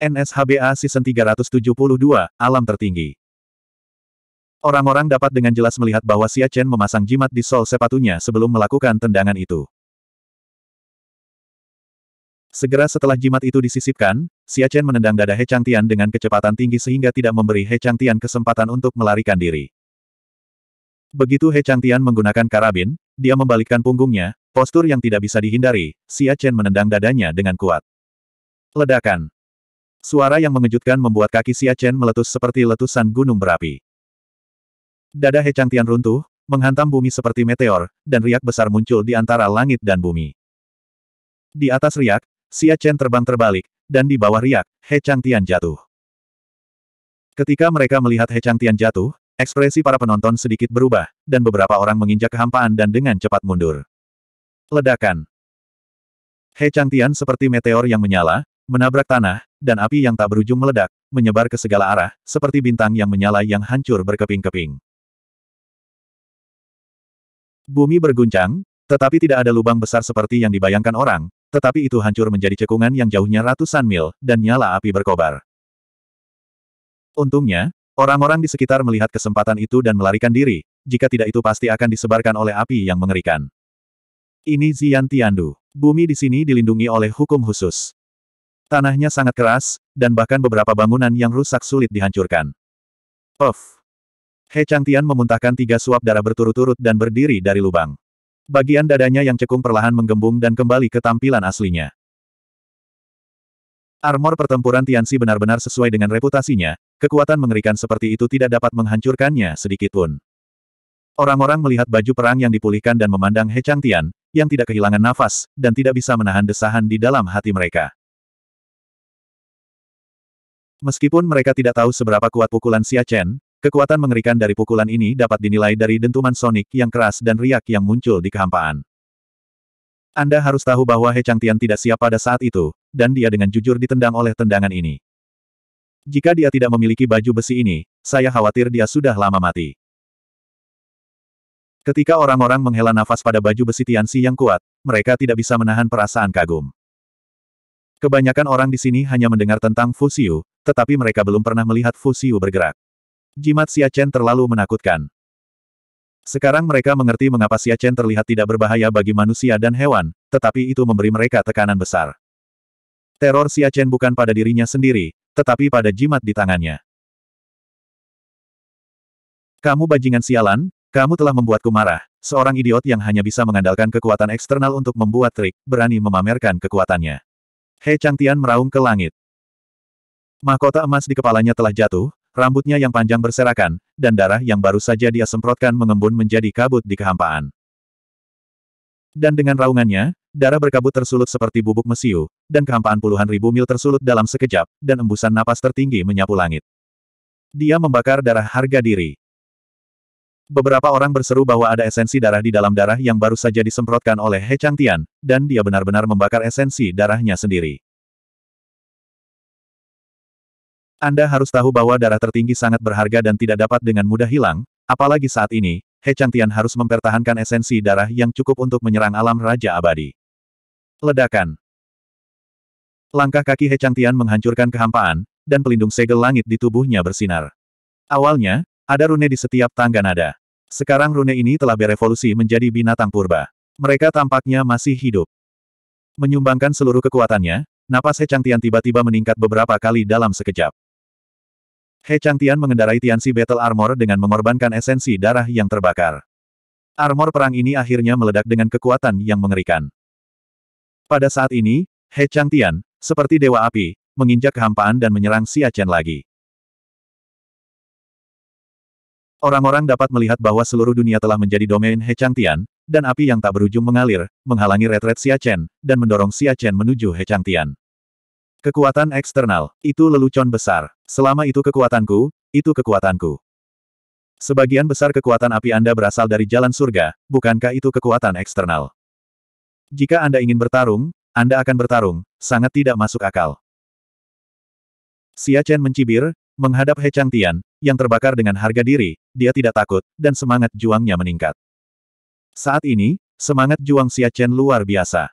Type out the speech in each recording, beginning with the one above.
NSHBA Season 372, Alam Tertinggi. Orang-orang dapat dengan jelas melihat bahwa Xia Chen memasang jimat di sol sepatunya sebelum melakukan tendangan itu. Segera setelah jimat itu disisipkan, Xia Chen menendang dada He Chang Tian dengan kecepatan tinggi sehingga tidak memberi He Chang Tian kesempatan untuk melarikan diri. Begitu He Chang Tian menggunakan karabin, dia membalikkan punggungnya, postur yang tidak bisa dihindari, Xia Chen menendang dadanya dengan kuat. Ledakan. Suara yang mengejutkan membuat kaki Xia Chen meletus seperti letusan gunung berapi. Dada He Chang Tian runtuh, menghantam bumi seperti meteor, dan riak besar muncul di antara langit dan bumi. Di atas riak, Xia Chen terbang terbalik, dan di bawah riak, He Chang Tian jatuh. Ketika mereka melihat He Chang Tian jatuh, ekspresi para penonton sedikit berubah, dan beberapa orang menginjak kehampaan dan dengan cepat mundur. Ledakan. He Chang Tian seperti meteor yang menyala, menabrak tanah, dan api yang tak berujung meledak, menyebar ke segala arah, seperti bintang yang menyala yang hancur berkeping-keping. Bumi berguncang, tetapi tidak ada lubang besar seperti yang dibayangkan orang, tetapi itu hancur menjadi cekungan yang jauhnya ratusan mil, dan nyala api berkobar. Untungnya, orang-orang di sekitar melihat kesempatan itu dan melarikan diri, jika tidak itu pasti akan disebarkan oleh api yang mengerikan. Ini Zian Tiandu. Bumi di sini dilindungi oleh hukum khusus. Tanahnya sangat keras, dan bahkan beberapa bangunan yang rusak sulit dihancurkan. Of! He Changtian memuntahkan tiga suap darah berturut-turut dan berdiri dari lubang. Bagian dadanya yang cekung perlahan menggembung dan kembali ke tampilan aslinya. Armor pertempuran Tianxi benar-benar sesuai dengan reputasinya, kekuatan mengerikan seperti itu tidak dapat menghancurkannya sedikitpun. Orang-orang melihat baju perang yang dipulihkan dan memandang He Changtian, yang tidak kehilangan nafas, dan tidak bisa menahan desahan di dalam hati mereka. Meskipun mereka tidak tahu seberapa kuat pukulan Xia Chen, kekuatan mengerikan dari pukulan ini dapat dinilai dari dentuman sonik yang keras dan riak yang muncul di kehampaan. Anda harus tahu bahwa He Changtian tidak siap pada saat itu, dan dia dengan jujur ditendang oleh tendangan ini. Jika dia tidak memiliki baju besi ini, saya khawatir dia sudah lama mati. Ketika orang-orang menghela nafas pada baju besi Tian Si yang kuat, mereka tidak bisa menahan perasaan kagum. Kebanyakan orang di sini hanya mendengar tentang Fusiu, tetapi mereka belum pernah melihat Fusiu bergerak. Jimat Siachen terlalu menakutkan. Sekarang mereka mengerti mengapa Siachen terlihat tidak berbahaya bagi manusia dan hewan, tetapi itu memberi mereka tekanan besar. Teror Siachen bukan pada dirinya sendiri, tetapi pada jimat di tangannya. Kamu bajingan sialan, kamu telah membuatku marah, seorang idiot yang hanya bisa mengandalkan kekuatan eksternal untuk membuat trik, berani memamerkan kekuatannya. He Changtian meraung ke langit. Mahkota emas di kepalanya telah jatuh, rambutnya yang panjang berserakan, dan darah yang baru saja dia semprotkan mengembun menjadi kabut di kehampaan. Dan dengan raungannya, darah berkabut tersulut seperti bubuk mesiu, dan kehampaan puluhan ribu mil tersulut dalam sekejap, dan embusan napas tertinggi menyapu langit. Dia membakar darah harga diri. Beberapa orang berseru bahwa ada esensi darah di dalam darah yang baru saja disemprotkan oleh He Changtian, dan dia benar-benar membakar esensi darahnya sendiri. Anda harus tahu bahwa darah tertinggi sangat berharga dan tidak dapat dengan mudah hilang, apalagi saat ini, He Changtian harus mempertahankan esensi darah yang cukup untuk menyerang alam Raja Abadi. Ledakan Langkah kaki He Changtian menghancurkan kehampaan, dan pelindung segel langit di tubuhnya bersinar. Awalnya, ada rune di setiap tangga nada. Sekarang rune ini telah berevolusi menjadi binatang purba. Mereka tampaknya masih hidup. Menyumbangkan seluruh kekuatannya, napas He Changtian tiba-tiba meningkat beberapa kali dalam sekejap. He Changtian mengendarai Tianxi Battle Armor dengan mengorbankan esensi darah yang terbakar. Armor perang ini akhirnya meledak dengan kekuatan yang mengerikan. Pada saat ini, He Changtian, seperti dewa api, menginjak kehampaan dan menyerang Xia Chen lagi. Orang-orang dapat melihat bahwa seluruh dunia telah menjadi domain He Changtian, dan api yang tak berujung mengalir, menghalangi retret Xia Chen, dan mendorong Xia Chen menuju He Changtian. Kekuatan eksternal, itu lelucon besar. Selama itu kekuatanku, itu kekuatanku. Sebagian besar kekuatan api Anda berasal dari jalan surga, bukankah itu kekuatan eksternal? Jika Anda ingin bertarung, Anda akan bertarung, sangat tidak masuk akal. Xia Chen mencibir, menghadap He Changtian, yang terbakar dengan harga diri, dia tidak takut, dan semangat juangnya meningkat. Saat ini, semangat juang Xia Chen luar biasa.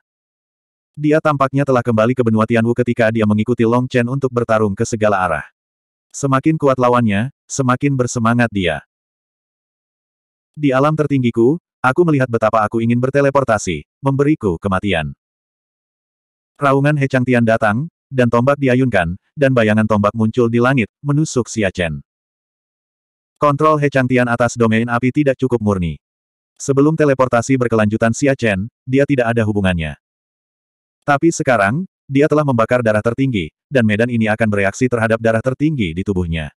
Dia tampaknya telah kembali ke benua Tianwu ketika dia mengikuti Long Chen untuk bertarung ke segala arah. Semakin kuat lawannya, semakin bersemangat dia. Di alam tertinggiku, aku melihat betapa aku ingin berteleportasi, memberiku kematian. Raungan He Chang Tian datang, dan tombak diayunkan, dan bayangan tombak muncul di langit, menusuk Xia Chen. Kontrol He Changtian atas domain api tidak cukup murni. Sebelum teleportasi berkelanjutan Xia Chen, dia tidak ada hubungannya. Tapi sekarang, dia telah membakar darah tertinggi, dan medan ini akan bereaksi terhadap darah tertinggi di tubuhnya.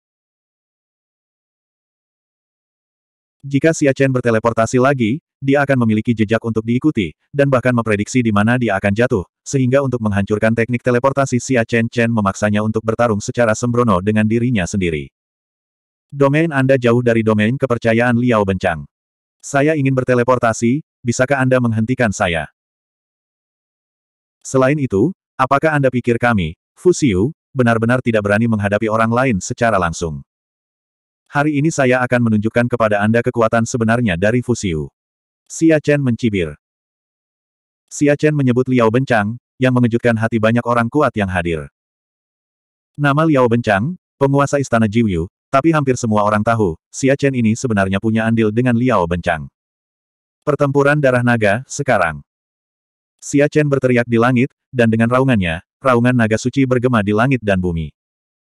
Jika Xia Chen berteleportasi lagi, dia akan memiliki jejak untuk diikuti, dan bahkan memprediksi di mana dia akan jatuh, sehingga untuk menghancurkan teknik teleportasi Xia Chen Chen memaksanya untuk bertarung secara sembrono dengan dirinya sendiri. Domain Anda jauh dari domain kepercayaan Liao Bencang. Saya ingin berteleportasi, bisakah Anda menghentikan saya? Selain itu, apakah Anda pikir kami, Fusiu, benar-benar tidak berani menghadapi orang lain secara langsung? Hari ini saya akan menunjukkan kepada Anda kekuatan sebenarnya dari Fusiu. Xia Chen mencibir. Xia Chen menyebut Liao Bencang, yang mengejutkan hati banyak orang kuat yang hadir. Nama Liao Bencang, penguasa istana Jiwiu, tapi hampir semua orang tahu, Xia Chen ini sebenarnya punya andil dengan Liao Bencang. Pertempuran darah naga, sekarang. Xia Chen berteriak di langit, dan dengan raungannya, raungan naga suci bergema di langit dan bumi.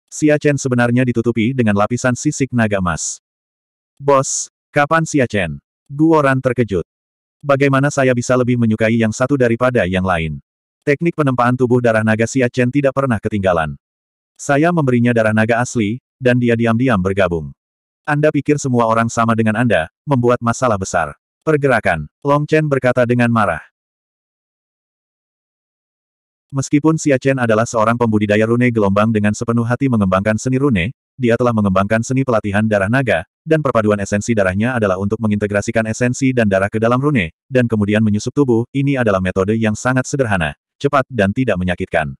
Xia Chen sebenarnya ditutupi dengan lapisan sisik naga emas. Bos, kapan Xia Chen? Guoran terkejut. Bagaimana saya bisa lebih menyukai yang satu daripada yang lain? Teknik penempaan tubuh darah naga Xia Chen tidak pernah ketinggalan. Saya memberinya darah naga asli, dan dia diam-diam bergabung. Anda pikir semua orang sama dengan Anda, membuat masalah besar. Pergerakan, Long Chen berkata dengan marah. Meskipun Xia Chen adalah seorang pembudidaya rune gelombang dengan sepenuh hati mengembangkan seni rune, dia telah mengembangkan seni pelatihan darah naga, dan perpaduan esensi darahnya adalah untuk mengintegrasikan esensi dan darah ke dalam rune, dan kemudian menyusup tubuh, ini adalah metode yang sangat sederhana, cepat dan tidak menyakitkan.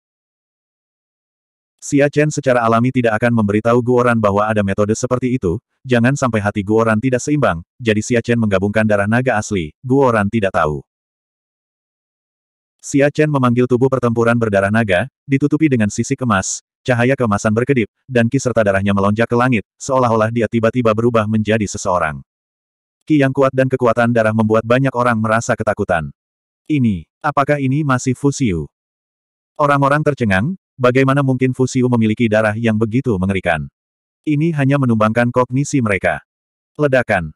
Xia Chen secara alami tidak akan memberitahu Guoran bahwa ada metode seperti itu, jangan sampai hati Guoran tidak seimbang, jadi Xia Chen menggabungkan darah naga asli, Guoran tidak tahu. Xia Chen memanggil tubuh pertempuran berdarah naga, ditutupi dengan sisi emas, cahaya kemasan berkedip, dan ki serta darahnya melonjak ke langit, seolah-olah dia tiba-tiba berubah menjadi seseorang. Ki yang kuat dan kekuatan darah membuat banyak orang merasa ketakutan. Ini, apakah ini masih Fusiu? Orang-orang tercengang, Bagaimana mungkin Fusiu memiliki darah yang begitu mengerikan? Ini hanya menumbangkan kognisi mereka. Ledakan.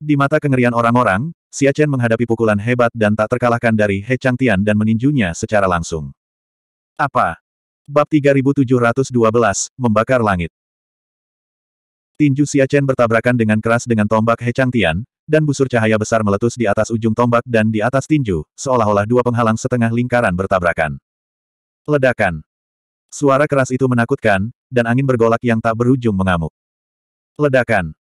Di mata kengerian orang-orang, Xia Chen menghadapi pukulan hebat dan tak terkalahkan dari He Changtian dan meninjunya secara langsung. Apa? Bab 3712, Membakar Langit. Tinju Xia Chen bertabrakan dengan keras dengan tombak He Changtian, dan busur cahaya besar meletus di atas ujung tombak dan di atas tinju, seolah-olah dua penghalang setengah lingkaran bertabrakan. Ledakan. Suara keras itu menakutkan, dan angin bergolak yang tak berujung mengamuk. Ledakan.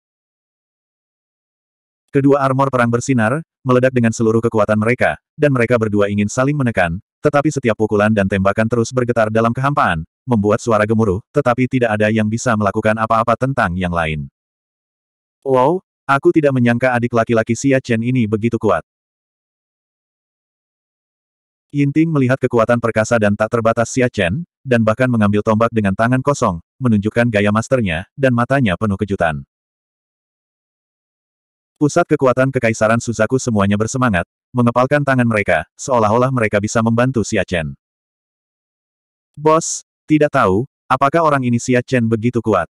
Kedua armor perang bersinar, meledak dengan seluruh kekuatan mereka, dan mereka berdua ingin saling menekan, tetapi setiap pukulan dan tembakan terus bergetar dalam kehampaan, membuat suara gemuruh, tetapi tidak ada yang bisa melakukan apa-apa tentang yang lain. Wow, aku tidak menyangka adik laki-laki Xia Chen ini begitu kuat. Yinting melihat kekuatan perkasa dan tak terbatas Xia Chen, dan bahkan mengambil tombak dengan tangan kosong, menunjukkan gaya masternya, dan matanya penuh kejutan. Pusat kekuatan kekaisaran Suzaku semuanya bersemangat, mengepalkan tangan mereka, seolah-olah mereka bisa membantu Xia Chen. Bos, tidak tahu, apakah orang ini Xia Chen begitu kuat?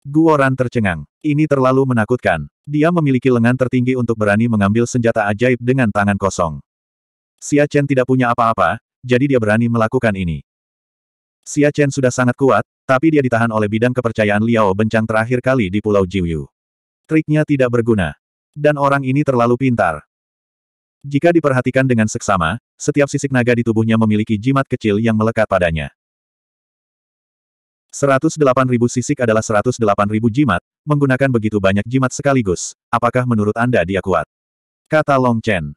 Guoran tercengang. Ini terlalu menakutkan. Dia memiliki lengan tertinggi untuk berani mengambil senjata ajaib dengan tangan kosong. Xia Chen tidak punya apa-apa, jadi dia berani melakukan ini. Xia Chen sudah sangat kuat, tapi dia ditahan oleh bidang kepercayaan Liao bencang terakhir kali di Pulau Jiuyu. Triknya tidak berguna. Dan orang ini terlalu pintar. Jika diperhatikan dengan seksama, setiap sisik naga di tubuhnya memiliki jimat kecil yang melekat padanya. 108.000 sisik adalah 108.000 jimat, menggunakan begitu banyak jimat sekaligus, apakah menurut Anda dia kuat? Kata Long Chen.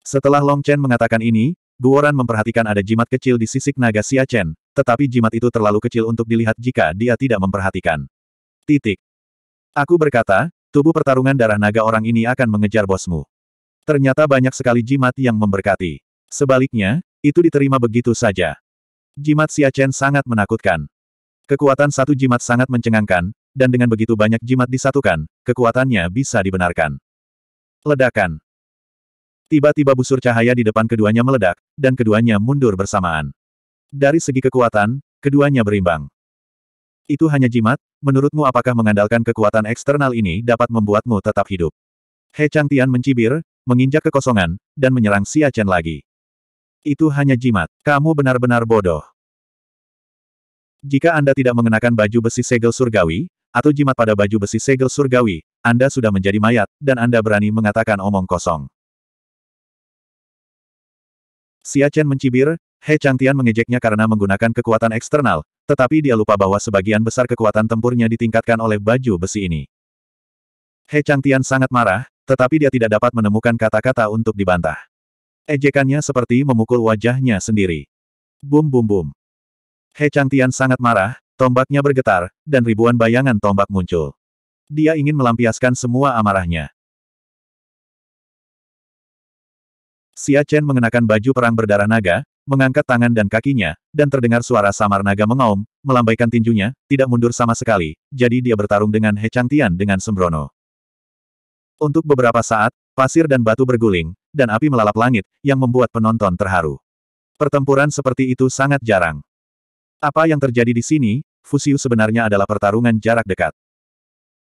Setelah Long Chen mengatakan ini, Guoran memperhatikan ada jimat kecil di sisik naga Xia Chen, tetapi jimat itu terlalu kecil untuk dilihat jika dia tidak memperhatikan. Titik. Aku berkata, tubuh pertarungan darah naga orang ini akan mengejar bosmu. Ternyata banyak sekali jimat yang memberkati. Sebaliknya, itu diterima begitu saja. Jimat Xia Chen sangat menakutkan. Kekuatan satu jimat sangat mencengangkan, dan dengan begitu banyak jimat disatukan, kekuatannya bisa dibenarkan. Ledakan. Tiba-tiba busur cahaya di depan keduanya meledak, dan keduanya mundur bersamaan. Dari segi kekuatan, keduanya berimbang. Itu hanya jimat, menurutmu apakah mengandalkan kekuatan eksternal ini dapat membuatmu tetap hidup? He Chang Tian mencibir, menginjak kekosongan, dan menyerang Xia Chen lagi. Itu hanya jimat. Kamu benar-benar bodoh. Jika Anda tidak mengenakan baju besi segel surgawi, atau jimat pada baju besi segel surgawi, Anda sudah menjadi mayat, dan Anda berani mengatakan omong kosong. Xia Chen mencibir, He Changtian mengejeknya karena menggunakan kekuatan eksternal, tetapi dia lupa bahwa sebagian besar kekuatan tempurnya ditingkatkan oleh baju besi ini. He Changtian sangat marah, tetapi dia tidak dapat menemukan kata-kata untuk dibantah. Ejekannya seperti memukul wajahnya sendiri. Bum bum bum. He Changtian sangat marah, tombaknya bergetar, dan ribuan bayangan tombak muncul. Dia ingin melampiaskan semua amarahnya. Xia Chen mengenakan baju perang berdarah naga, mengangkat tangan dan kakinya, dan terdengar suara samar naga mengaum, melambaikan tinjunya, tidak mundur sama sekali, jadi dia bertarung dengan He Tian dengan sembrono. Untuk beberapa saat, pasir dan batu berguling, dan api melalap langit, yang membuat penonton terharu. Pertempuran seperti itu sangat jarang. Apa yang terjadi di sini, Fusiu sebenarnya adalah pertarungan jarak dekat.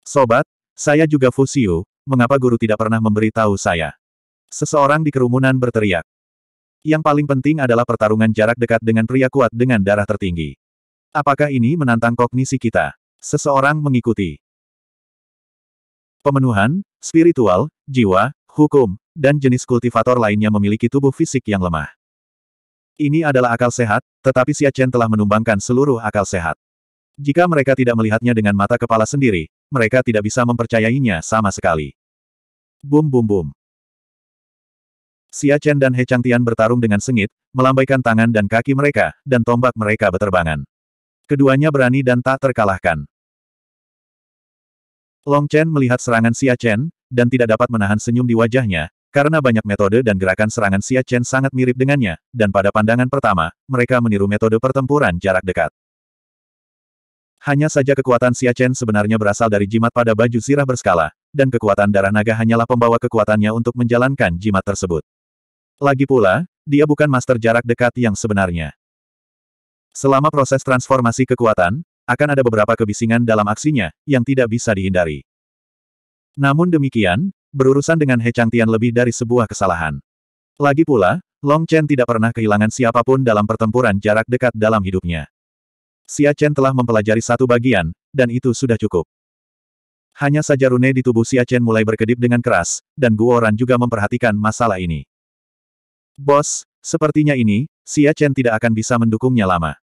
Sobat, saya juga Fusiu, mengapa guru tidak pernah memberitahu saya? Seseorang di kerumunan berteriak. Yang paling penting adalah pertarungan jarak dekat dengan pria kuat dengan darah tertinggi. Apakah ini menantang kognisi kita? Seseorang mengikuti. Pemenuhan, spiritual, jiwa, hukum, dan jenis kultivator lainnya memiliki tubuh fisik yang lemah. Ini adalah akal sehat, tetapi Xia Chen telah menumbangkan seluruh akal sehat. Jika mereka tidak melihatnya dengan mata kepala sendiri, mereka tidak bisa mempercayainya sama sekali. Bum bum bum. Xia Chen dan He Changtian bertarung dengan sengit, melambaikan tangan dan kaki mereka, dan tombak mereka berterbangan. Keduanya berani dan tak terkalahkan. Long Chen melihat serangan Xia Chen, dan tidak dapat menahan senyum di wajahnya, karena banyak metode dan gerakan serangan Xia Chen sangat mirip dengannya, dan pada pandangan pertama, mereka meniru metode pertempuran jarak dekat. Hanya saja kekuatan Xia Chen sebenarnya berasal dari jimat pada baju sirah berskala, dan kekuatan darah naga hanyalah pembawa kekuatannya untuk menjalankan jimat tersebut. Lagi pula, dia bukan master jarak dekat yang sebenarnya. Selama proses transformasi kekuatan, akan ada beberapa kebisingan dalam aksinya, yang tidak bisa dihindari. Namun demikian, berurusan dengan He Changtian lebih dari sebuah kesalahan. Lagi pula, Long Chen tidak pernah kehilangan siapapun dalam pertempuran jarak dekat dalam hidupnya. Xia Chen telah mempelajari satu bagian, dan itu sudah cukup. Hanya saja rune di tubuh Xia Chen mulai berkedip dengan keras, dan Guo Guoran juga memperhatikan masalah ini. Bos, sepertinya ini, Xia Chen tidak akan bisa mendukungnya lama.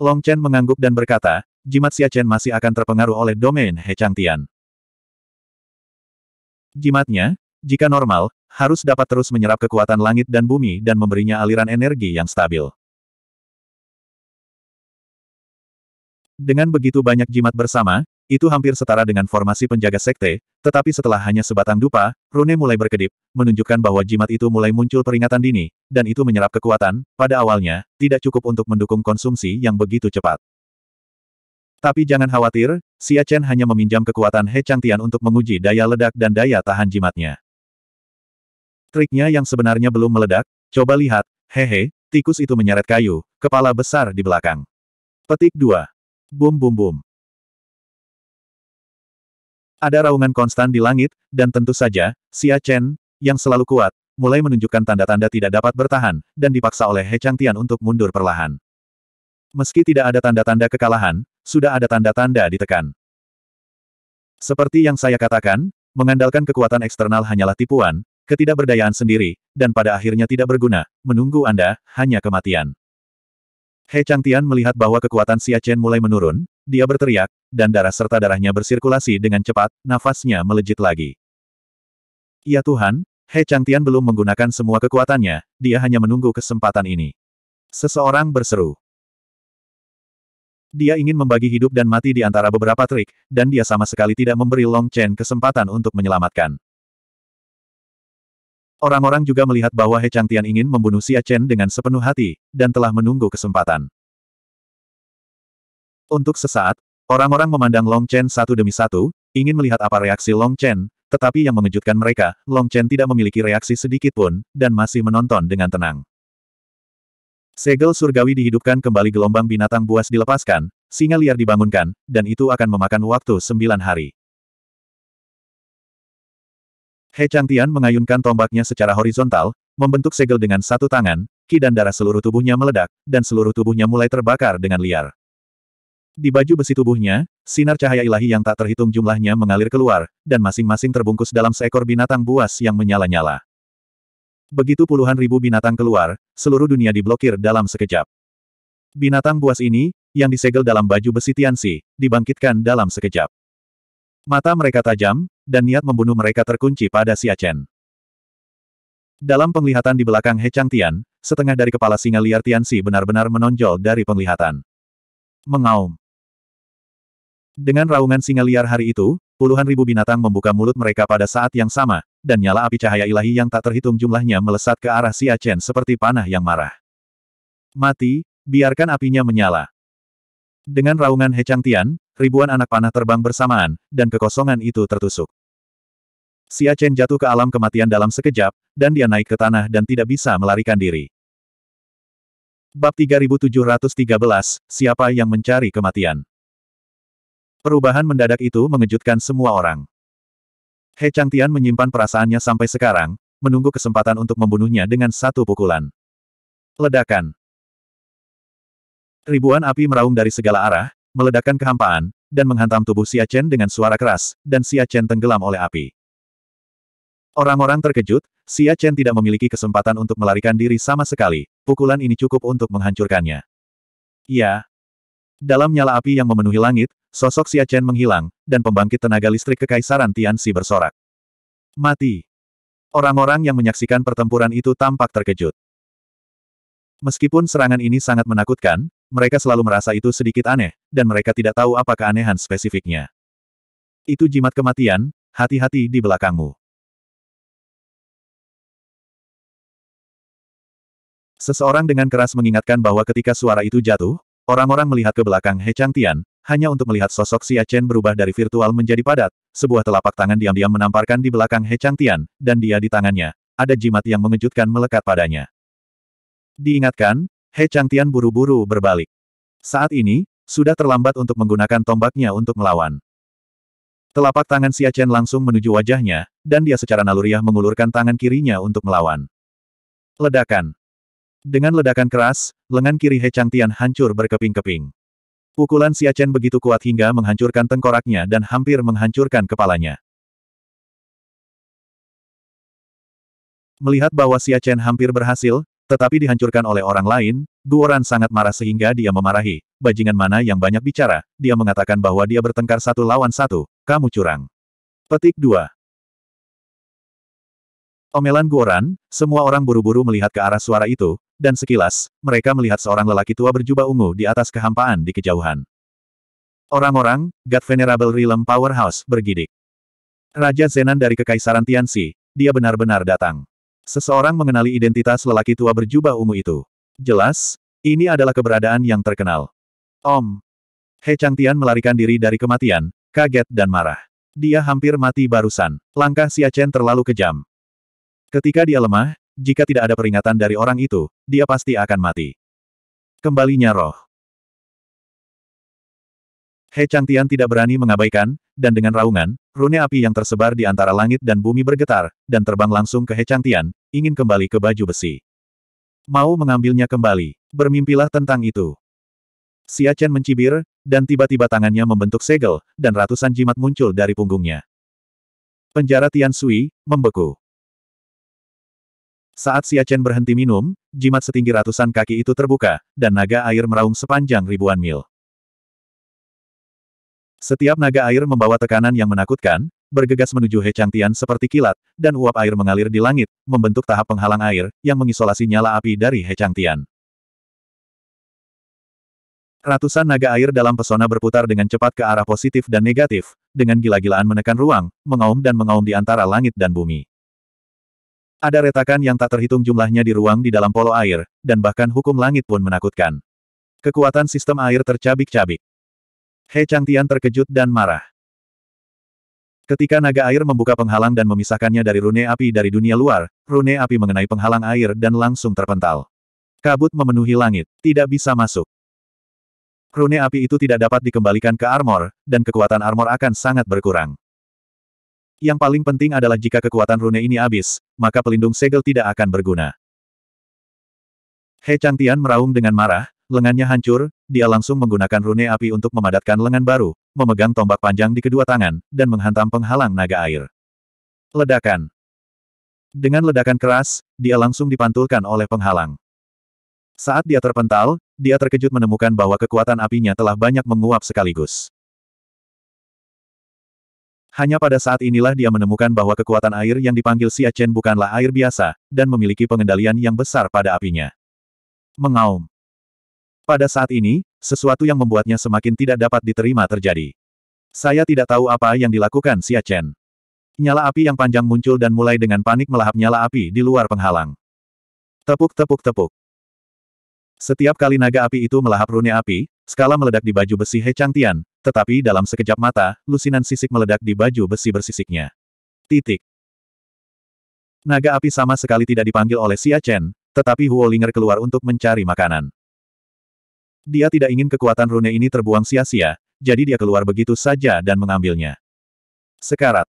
Long Chen mengangguk dan berkata, jimat Xia Chen masih akan terpengaruh oleh domain He Changtian. Jimatnya, jika normal, harus dapat terus menyerap kekuatan langit dan bumi dan memberinya aliran energi yang stabil. Dengan begitu banyak jimat bersama, itu hampir setara dengan formasi penjaga sekte, tetapi setelah hanya sebatang dupa, Rune mulai berkedip, menunjukkan bahwa jimat itu mulai muncul peringatan dini, dan itu menyerap kekuatan, pada awalnya, tidak cukup untuk mendukung konsumsi yang begitu cepat. Tapi jangan khawatir, Xia Chen hanya meminjam kekuatan He Changtian untuk menguji daya ledak dan daya tahan jimatnya. Triknya yang sebenarnya belum meledak, coba lihat, hehe, tikus itu menyeret kayu, kepala besar di belakang. Petik 2. Bum bum bum. Ada raungan konstan di langit, dan tentu saja, Xia Chen, yang selalu kuat, mulai menunjukkan tanda-tanda tidak dapat bertahan, dan dipaksa oleh He Chang Tian untuk mundur perlahan. Meski tidak ada tanda-tanda kekalahan, sudah ada tanda-tanda ditekan. Seperti yang saya katakan, mengandalkan kekuatan eksternal hanyalah tipuan, ketidakberdayaan sendiri, dan pada akhirnya tidak berguna, menunggu Anda, hanya kematian. He Changtian melihat bahwa kekuatan Xia Chen mulai menurun, dia berteriak, dan darah serta darahnya bersirkulasi dengan cepat, nafasnya melejit lagi. Ya Tuhan, He Changtian belum menggunakan semua kekuatannya, dia hanya menunggu kesempatan ini. Seseorang berseru. Dia ingin membagi hidup dan mati di antara beberapa trik, dan dia sama sekali tidak memberi Long Chen kesempatan untuk menyelamatkan. Orang-orang juga melihat bahwa He Changtian ingin membunuh Xia Chen dengan sepenuh hati, dan telah menunggu kesempatan. Untuk sesaat, orang-orang memandang Long Chen satu demi satu, ingin melihat apa reaksi Long Chen, tetapi yang mengejutkan mereka, Long Chen tidak memiliki reaksi sedikit pun, dan masih menonton dengan tenang. Segel surgawi dihidupkan kembali gelombang binatang buas dilepaskan, singa liar dibangunkan, dan itu akan memakan waktu sembilan hari. He Changtian mengayunkan tombaknya secara horizontal, membentuk segel dengan satu tangan, ki dan darah seluruh tubuhnya meledak, dan seluruh tubuhnya mulai terbakar dengan liar. Di baju besi tubuhnya, sinar cahaya ilahi yang tak terhitung jumlahnya mengalir keluar, dan masing-masing terbungkus dalam seekor binatang buas yang menyala-nyala. Begitu puluhan ribu binatang keluar, seluruh dunia diblokir dalam sekejap. Binatang buas ini, yang disegel dalam baju besi Tianxi, dibangkitkan dalam sekejap. Mata mereka tajam, dan niat membunuh mereka terkunci pada Xia Chen. Dalam penglihatan di belakang He Chang Tian, setengah dari kepala singa liar Tian Si benar-benar menonjol dari penglihatan. Mengaum. Dengan raungan singa liar hari itu, puluhan ribu binatang membuka mulut mereka pada saat yang sama, dan nyala api cahaya ilahi yang tak terhitung jumlahnya melesat ke arah Xia Chen seperti panah yang marah. Mati, biarkan apinya menyala. Dengan raungan He Chang Tian, ribuan anak panah terbang bersamaan, dan kekosongan itu tertusuk. Xia Chen jatuh ke alam kematian dalam sekejap, dan dia naik ke tanah dan tidak bisa melarikan diri. Bab 3713, Siapa yang mencari kematian? Perubahan mendadak itu mengejutkan semua orang. He Changtian menyimpan perasaannya sampai sekarang, menunggu kesempatan untuk membunuhnya dengan satu pukulan. Ledakan. Ribuan api meraung dari segala arah, meledakkan kehampaan, dan menghantam tubuh Xia Chen dengan suara keras, dan Xia Chen tenggelam oleh api. Orang-orang terkejut, Xia Chen tidak memiliki kesempatan untuk melarikan diri sama sekali, pukulan ini cukup untuk menghancurkannya. Ya. Dalam nyala api yang memenuhi langit, sosok Xia Chen menghilang, dan pembangkit tenaga listrik kekaisaran Tianxi bersorak. Mati. Orang-orang yang menyaksikan pertempuran itu tampak terkejut. Meskipun serangan ini sangat menakutkan, mereka selalu merasa itu sedikit aneh, dan mereka tidak tahu apa keanehan spesifiknya. Itu jimat kematian, hati-hati di belakangmu. Seseorang dengan keras mengingatkan bahwa ketika suara itu jatuh, orang-orang melihat ke belakang He Changtian, hanya untuk melihat sosok Xia Chen berubah dari virtual menjadi padat, sebuah telapak tangan diam-diam menamparkan di belakang He Changtian, dan dia di tangannya, ada jimat yang mengejutkan melekat padanya. Diingatkan, He Changtian buru-buru berbalik. Saat ini, sudah terlambat untuk menggunakan tombaknya untuk melawan. Telapak tangan Siachen langsung menuju wajahnya, dan dia secara naluriah mengulurkan tangan kirinya untuk melawan. Ledakan. Dengan ledakan keras, lengan kiri He Changtian hancur berkeping-keping. Pukulan Siachen begitu kuat hingga menghancurkan tengkoraknya dan hampir menghancurkan kepalanya. Melihat bahwa Siachen hampir berhasil, tetapi dihancurkan oleh orang lain, Guoran sangat marah sehingga dia memarahi. Bajingan mana yang banyak bicara, dia mengatakan bahwa dia bertengkar satu lawan satu, kamu curang. Petik 2. Omelan Guoran, semua orang buru-buru melihat ke arah suara itu, dan sekilas, mereka melihat seorang lelaki tua berjubah ungu di atas kehampaan di kejauhan. Orang-orang, God Venerable Realm Powerhouse, bergidik. Raja Zenan dari Kekaisaran Tianxi, dia benar-benar datang. Seseorang mengenali identitas lelaki tua berjubah ungu itu. Jelas, ini adalah keberadaan yang terkenal. Om. He Changtian melarikan diri dari kematian, kaget dan marah. Dia hampir mati barusan. Langkah Xia Chen terlalu kejam. Ketika dia lemah, jika tidak ada peringatan dari orang itu, dia pasti akan mati. Kembalinya roh. He Changtian tidak berani mengabaikan, dan dengan raungan, rune api yang tersebar di antara langit dan bumi bergetar, dan terbang langsung ke He Changtian, ingin kembali ke baju besi. Mau mengambilnya kembali. Bermimpilah tentang itu. Xia Chen mencibir, dan tiba-tiba tangannya membentuk segel, dan ratusan jimat muncul dari punggungnya. Penjara Tian Sui, membeku. Saat Xia Chen berhenti minum, jimat setinggi ratusan kaki itu terbuka, dan naga air meraung sepanjang ribuan mil. Setiap naga air membawa tekanan yang menakutkan, bergegas menuju He Changtian seperti kilat, dan uap air mengalir di langit, membentuk tahap penghalang air, yang mengisolasi nyala api dari He Changtian. Ratusan naga air dalam pesona berputar dengan cepat ke arah positif dan negatif, dengan gila-gilaan menekan ruang, mengaum dan mengaum di antara langit dan bumi. Ada retakan yang tak terhitung jumlahnya di ruang di dalam polo air, dan bahkan hukum langit pun menakutkan. Kekuatan sistem air tercabik-cabik. He Changtian terkejut dan marah. Ketika naga air membuka penghalang dan memisahkannya dari rune api dari dunia luar, rune api mengenai penghalang air dan langsung terpental. Kabut memenuhi langit, tidak bisa masuk. Rune api itu tidak dapat dikembalikan ke armor, dan kekuatan armor akan sangat berkurang. Yang paling penting adalah jika kekuatan rune ini habis, maka pelindung segel tidak akan berguna. He Changtian meraung dengan marah, lengannya hancur, dia langsung menggunakan rune api untuk memadatkan lengan baru, memegang tombak panjang di kedua tangan, dan menghantam penghalang naga air. Ledakan. Dengan ledakan keras, dia langsung dipantulkan oleh penghalang. Saat dia terpental, dia terkejut menemukan bahwa kekuatan apinya telah banyak menguap sekaligus. Hanya pada saat inilah dia menemukan bahwa kekuatan air yang dipanggil Xia Chen bukanlah air biasa, dan memiliki pengendalian yang besar pada apinya. Mengaum. Pada saat ini, sesuatu yang membuatnya semakin tidak dapat diterima terjadi. Saya tidak tahu apa yang dilakukan Xia Chen. Nyala api yang panjang muncul dan mulai dengan panik melahap nyala api di luar penghalang. Tepuk tepuk tepuk. Setiap kali naga api itu melahap rune api, skala meledak di baju besi He Chang Tian, tetapi dalam sekejap mata, lusinan sisik meledak di baju besi bersisiknya. Titik. Naga api sama sekali tidak dipanggil oleh Xia Chen, tetapi Huo Linger keluar untuk mencari makanan. Dia tidak ingin kekuatan rune ini terbuang sia-sia, jadi dia keluar begitu saja dan mengambilnya. Sekarat.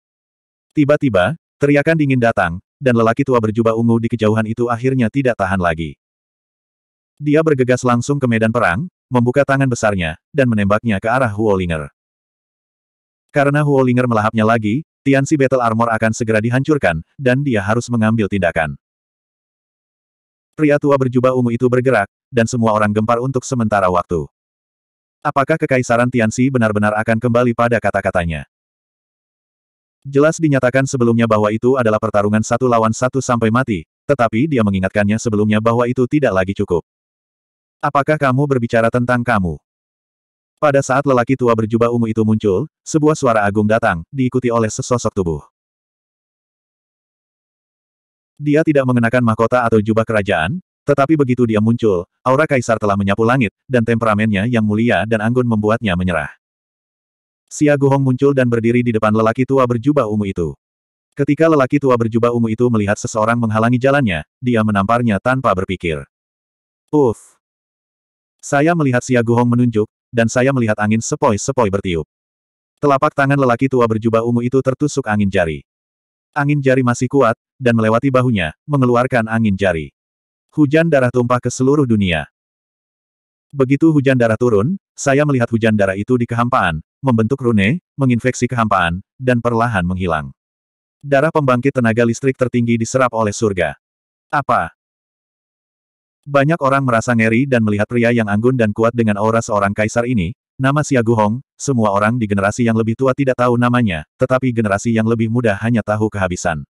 Tiba-tiba, teriakan dingin datang, dan lelaki tua berjubah ungu di kejauhan itu akhirnya tidak tahan lagi. Dia bergegas langsung ke medan perang, membuka tangan besarnya, dan menembaknya ke arah Huolinger. Karena Huolinger melahapnya lagi, Tianxi Battle Armor akan segera dihancurkan, dan dia harus mengambil tindakan. Pria tua berjubah ungu itu bergerak, dan semua orang gempar untuk sementara waktu. Apakah Kekaisaran Tianxi benar-benar akan kembali pada kata-katanya? Jelas dinyatakan sebelumnya bahwa itu adalah pertarungan satu lawan satu sampai mati, tetapi dia mengingatkannya sebelumnya bahwa itu tidak lagi cukup. Apakah kamu berbicara tentang kamu? Pada saat lelaki tua berjubah ungu itu muncul, sebuah suara agung datang, diikuti oleh sesosok tubuh. Dia tidak mengenakan mahkota atau jubah kerajaan, tetapi begitu dia muncul, aura kaisar telah menyapu langit, dan temperamennya yang mulia dan anggun membuatnya menyerah. Xia Guhong muncul dan berdiri di depan lelaki tua berjubah ungu itu. Ketika lelaki tua berjubah ungu itu melihat seseorang menghalangi jalannya, dia menamparnya tanpa berpikir. Uff! Saya melihat Xia Guhong menunjuk, dan saya melihat angin sepoi-sepoi bertiup. Telapak tangan lelaki tua berjubah ungu itu tertusuk angin jari. Angin jari masih kuat, dan melewati bahunya, mengeluarkan angin jari. Hujan darah tumpah ke seluruh dunia. Begitu hujan darah turun, saya melihat hujan darah itu di kehampaan, membentuk rune, menginfeksi kehampaan, dan perlahan menghilang. Darah pembangkit tenaga listrik tertinggi diserap oleh surga. Apa? Banyak orang merasa ngeri dan melihat pria yang anggun dan kuat dengan aura seorang kaisar ini, nama Siagu Hong, semua orang di generasi yang lebih tua tidak tahu namanya, tetapi generasi yang lebih muda hanya tahu kehabisan.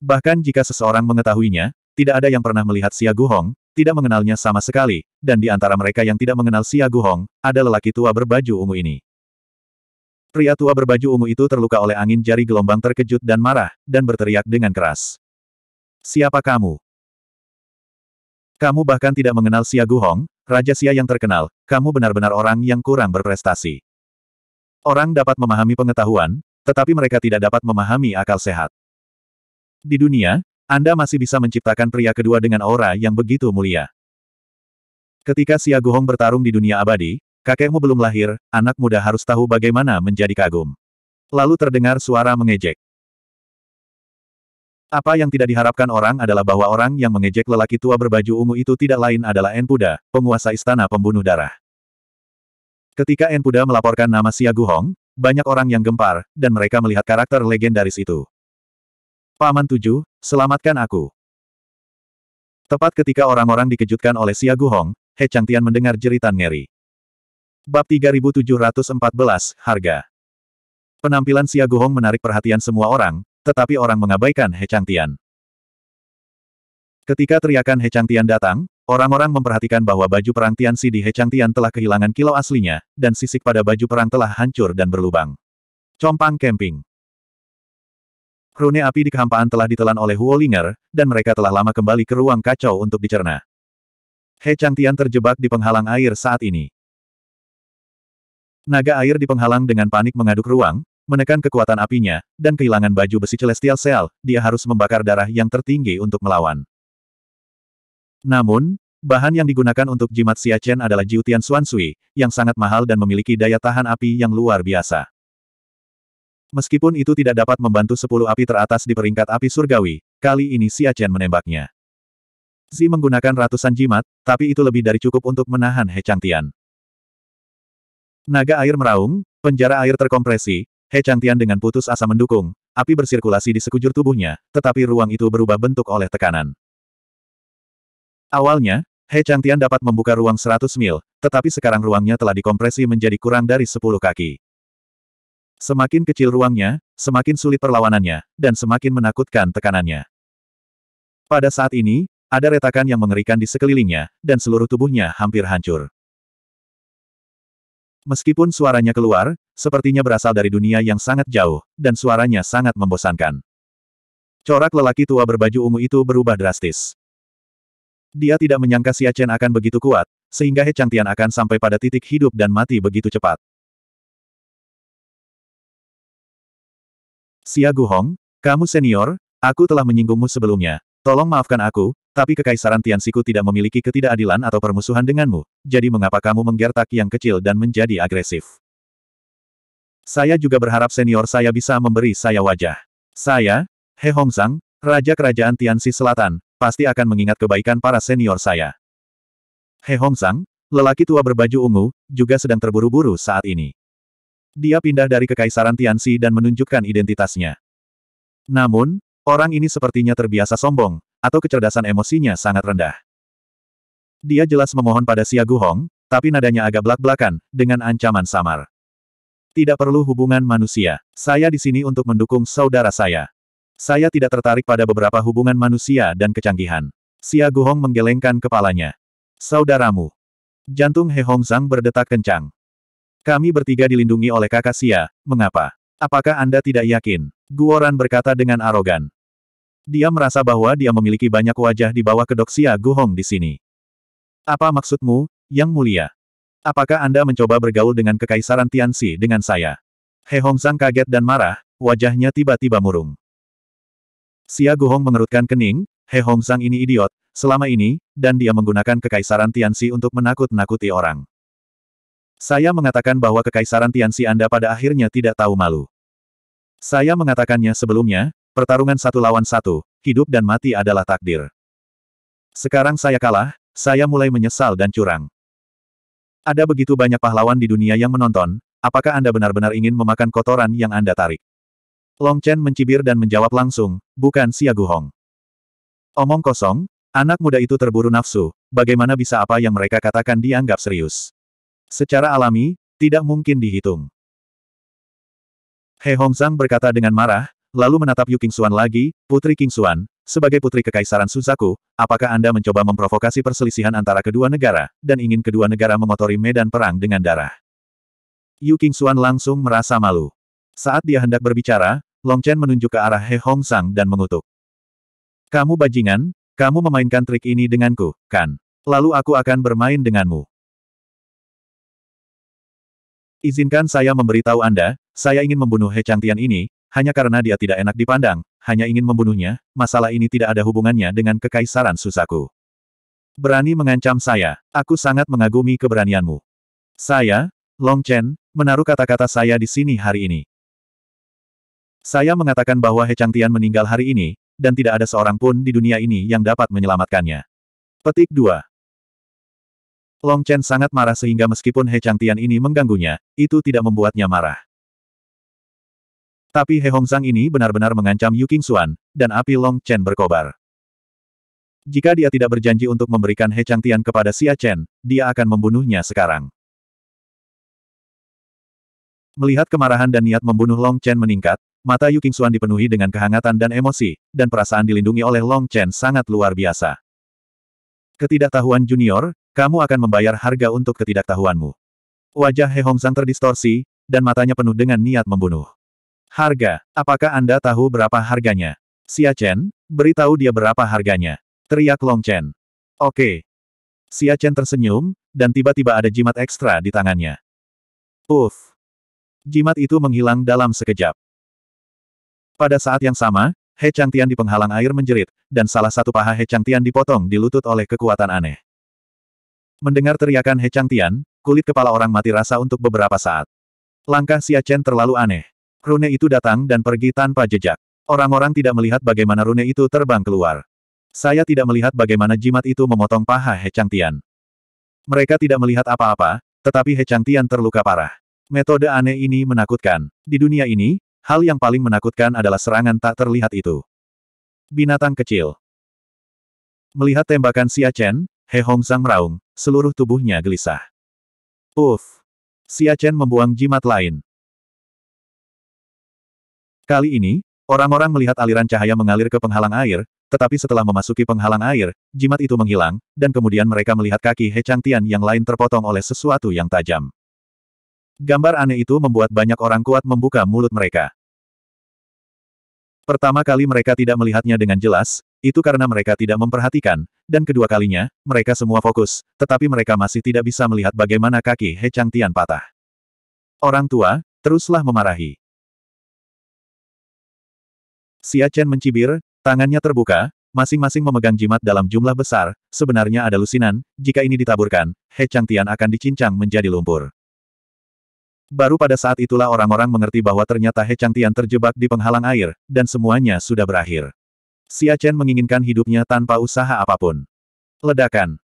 Bahkan jika seseorang mengetahuinya, tidak ada yang pernah melihat Xia Guhong, tidak mengenalnya sama sekali, dan di antara mereka yang tidak mengenal Xia Guhong, ada lelaki tua berbaju ungu ini. Pria tua berbaju ungu itu terluka oleh angin jari gelombang terkejut dan marah, dan berteriak dengan keras. Siapa kamu? Kamu bahkan tidak mengenal Xia Guhong, Raja Xia yang terkenal, kamu benar-benar orang yang kurang berprestasi. Orang dapat memahami pengetahuan, tetapi mereka tidak dapat memahami akal sehat. Di dunia, Anda masih bisa menciptakan pria kedua dengan aura yang begitu mulia. Ketika Xia Guhong bertarung di dunia abadi, kakekmu belum lahir, anak muda harus tahu bagaimana menjadi kagum. Lalu terdengar suara mengejek. Apa yang tidak diharapkan orang adalah bahwa orang yang mengejek lelaki tua berbaju ungu itu tidak lain adalah Enpuda, penguasa istana pembunuh darah. Ketika Enpuda melaporkan nama Xia Guhong, banyak orang yang gempar, dan mereka melihat karakter legendaris itu. Paman Tujuh, selamatkan aku. Tepat ketika orang-orang dikejutkan oleh Xia Guhong, He Changtian mendengar jeritan ngeri. Bab 3714, Harga Penampilan Xia Guhong menarik perhatian semua orang, tetapi orang mengabaikan He Changtian. Ketika teriakan He Changtian datang, orang-orang memperhatikan bahwa baju perang Tianxi di He Changtian telah kehilangan kilau aslinya, dan sisik pada baju perang telah hancur dan berlubang. Compang Camping Rune api di kehampaan telah ditelan oleh Huolinger, dan mereka telah lama kembali ke ruang kacau untuk dicerna. He Changtian terjebak di penghalang air saat ini. Naga air di penghalang dengan panik mengaduk ruang, menekan kekuatan apinya, dan kehilangan baju besi Celestial sel, dia harus membakar darah yang tertinggi untuk melawan. Namun, bahan yang digunakan untuk jimat Chen adalah Jiutian Suansui, yang sangat mahal dan memiliki daya tahan api yang luar biasa. Meskipun itu tidak dapat membantu sepuluh api teratas di peringkat api surgawi, kali ini Si Chen menembaknya. Zi menggunakan ratusan jimat, tapi itu lebih dari cukup untuk menahan He Changtian. Naga air meraung, penjara air terkompresi, He Changtian dengan putus asa mendukung, api bersirkulasi di sekujur tubuhnya, tetapi ruang itu berubah bentuk oleh tekanan. Awalnya, He Changtian dapat membuka ruang 100 mil, tetapi sekarang ruangnya telah dikompresi menjadi kurang dari 10 kaki. Semakin kecil ruangnya, semakin sulit perlawanannya, dan semakin menakutkan tekanannya. Pada saat ini, ada retakan yang mengerikan di sekelilingnya, dan seluruh tubuhnya hampir hancur. Meskipun suaranya keluar, sepertinya berasal dari dunia yang sangat jauh, dan suaranya sangat membosankan. Corak lelaki tua berbaju ungu itu berubah drastis. Dia tidak menyangka Xia Chen akan begitu kuat, sehingga He Tian akan sampai pada titik hidup dan mati begitu cepat. Xia Guhong, kamu senior, aku telah menyinggungmu sebelumnya. Tolong maafkan aku, tapi kekaisaran Tiansiku tidak memiliki ketidakadilan atau permusuhan denganmu, jadi mengapa kamu menggertak yang kecil dan menjadi agresif? Saya juga berharap senior saya bisa memberi saya wajah. Saya, He Hongsang, Raja Kerajaan Tianxi Selatan, pasti akan mengingat kebaikan para senior saya. He Hongsang, lelaki tua berbaju ungu, juga sedang terburu-buru saat ini. Dia pindah dari Kekaisaran Tianxi dan menunjukkan identitasnya. Namun, orang ini sepertinya terbiasa sombong, atau kecerdasan emosinya sangat rendah. Dia jelas memohon pada Xia Guhong, tapi nadanya agak belak-belakan, dengan ancaman samar. Tidak perlu hubungan manusia. Saya di sini untuk mendukung saudara saya. Saya tidak tertarik pada beberapa hubungan manusia dan kecanggihan. Xia Guhong menggelengkan kepalanya. Saudaramu. Jantung He Zhang berdetak kencang. Kami bertiga dilindungi oleh kakak Sia, mengapa? Apakah Anda tidak yakin? Guoran berkata dengan arogan. Dia merasa bahwa dia memiliki banyak wajah di bawah kedok Sia Guhong di sini. Apa maksudmu, Yang Mulia? Apakah Anda mencoba bergaul dengan Kekaisaran Tianxi dengan saya? He Hong Sang kaget dan marah, wajahnya tiba-tiba murung. Sia Gu Hong mengerutkan kening, He Hong Sang ini idiot, selama ini, dan dia menggunakan Kekaisaran Tianxi untuk menakut-nakuti orang. Saya mengatakan bahwa kekaisaran Tianxi Anda pada akhirnya tidak tahu malu. Saya mengatakannya sebelumnya, pertarungan satu lawan satu, hidup dan mati adalah takdir. Sekarang saya kalah, saya mulai menyesal dan curang. Ada begitu banyak pahlawan di dunia yang menonton, apakah Anda benar-benar ingin memakan kotoran yang Anda tarik? Long Chen mencibir dan menjawab langsung, bukan Xia Guhong. Omong kosong, anak muda itu terburu nafsu, bagaimana bisa apa yang mereka katakan dianggap serius? Secara alami, tidak mungkin dihitung. He Hongzang berkata dengan marah, lalu menatap Yu Qingxuan lagi, Putri King Qingxuan, sebagai putri kekaisaran Suzaku, apakah Anda mencoba memprovokasi perselisihan antara kedua negara, dan ingin kedua negara mengotori medan perang dengan darah? Yu Qingxuan langsung merasa malu. Saat dia hendak berbicara, Long Chen menunjuk ke arah He Hongzang dan mengutuk. Kamu bajingan, kamu memainkan trik ini denganku, kan? Lalu aku akan bermain denganmu. Izinkan saya memberitahu Anda, saya ingin membunuh He Changtian ini, hanya karena dia tidak enak dipandang, hanya ingin membunuhnya, masalah ini tidak ada hubungannya dengan kekaisaran Susaku. Berani mengancam saya, aku sangat mengagumi keberanianmu. Saya, Long Chen, menaruh kata-kata saya di sini hari ini. Saya mengatakan bahwa He Changtian meninggal hari ini, dan tidak ada seorang pun di dunia ini yang dapat menyelamatkannya. Petik 2. Long Chen sangat marah sehingga meskipun He Changtian ini mengganggunya, itu tidak membuatnya marah. Tapi He Hongzang ini benar-benar mengancam Yu Qingxuan, dan api Long Chen berkobar. Jika dia tidak berjanji untuk memberikan He Changtian kepada Xia Chen, dia akan membunuhnya sekarang. Melihat kemarahan dan niat membunuh Long Chen meningkat, mata Yu Qingxuan dipenuhi dengan kehangatan dan emosi, dan perasaan dilindungi oleh Long Chen sangat luar biasa. Ketidaktahuan junior, kamu akan membayar harga untuk ketidaktahuanmu. Wajah He Hongzang terdistorsi, dan matanya penuh dengan niat membunuh. Harga, apakah Anda tahu berapa harganya? Xia Chen, beritahu dia berapa harganya. Teriak Long Chen. Oke. Xia Chen tersenyum, dan tiba-tiba ada jimat ekstra di tangannya. Uff. Jimat itu menghilang dalam sekejap. Pada saat yang sama, He Changtian di penghalang air menjerit, dan salah satu paha He Changtian dipotong di lutut oleh kekuatan aneh. Mendengar teriakan He Chang Tian, kulit kepala orang mati rasa untuk beberapa saat. Langkah Xia Chen terlalu aneh. Rune itu datang dan pergi tanpa jejak. Orang-orang tidak melihat bagaimana rune itu terbang keluar. Saya tidak melihat bagaimana jimat itu memotong paha He Chang Tian. Mereka tidak melihat apa-apa, tetapi He Chang Tian terluka parah. Metode aneh ini menakutkan. Di dunia ini, hal yang paling menakutkan adalah serangan tak terlihat itu. Binatang kecil. Melihat tembakan Xia Chen, He Hong sang meraung, seluruh tubuhnya gelisah. Uff! Xia Chen membuang jimat lain. Kali ini, orang-orang melihat aliran cahaya mengalir ke penghalang air, tetapi setelah memasuki penghalang air, jimat itu menghilang, dan kemudian mereka melihat kaki He Changtian yang lain terpotong oleh sesuatu yang tajam. Gambar aneh itu membuat banyak orang kuat membuka mulut mereka. Pertama kali mereka tidak melihatnya dengan jelas, itu karena mereka tidak memperhatikan, dan kedua kalinya, mereka semua fokus, tetapi mereka masih tidak bisa melihat bagaimana kaki He Chang Tian patah. Orang tua, teruslah memarahi. Xia Chen mencibir, tangannya terbuka, masing-masing memegang jimat dalam jumlah besar, sebenarnya ada lusinan, jika ini ditaburkan, He Chang Tian akan dicincang menjadi lumpur. Baru pada saat itulah orang-orang mengerti bahwa ternyata He Changtian terjebak di penghalang air, dan semuanya sudah berakhir. Xia Chen menginginkan hidupnya tanpa usaha apapun. Ledakan.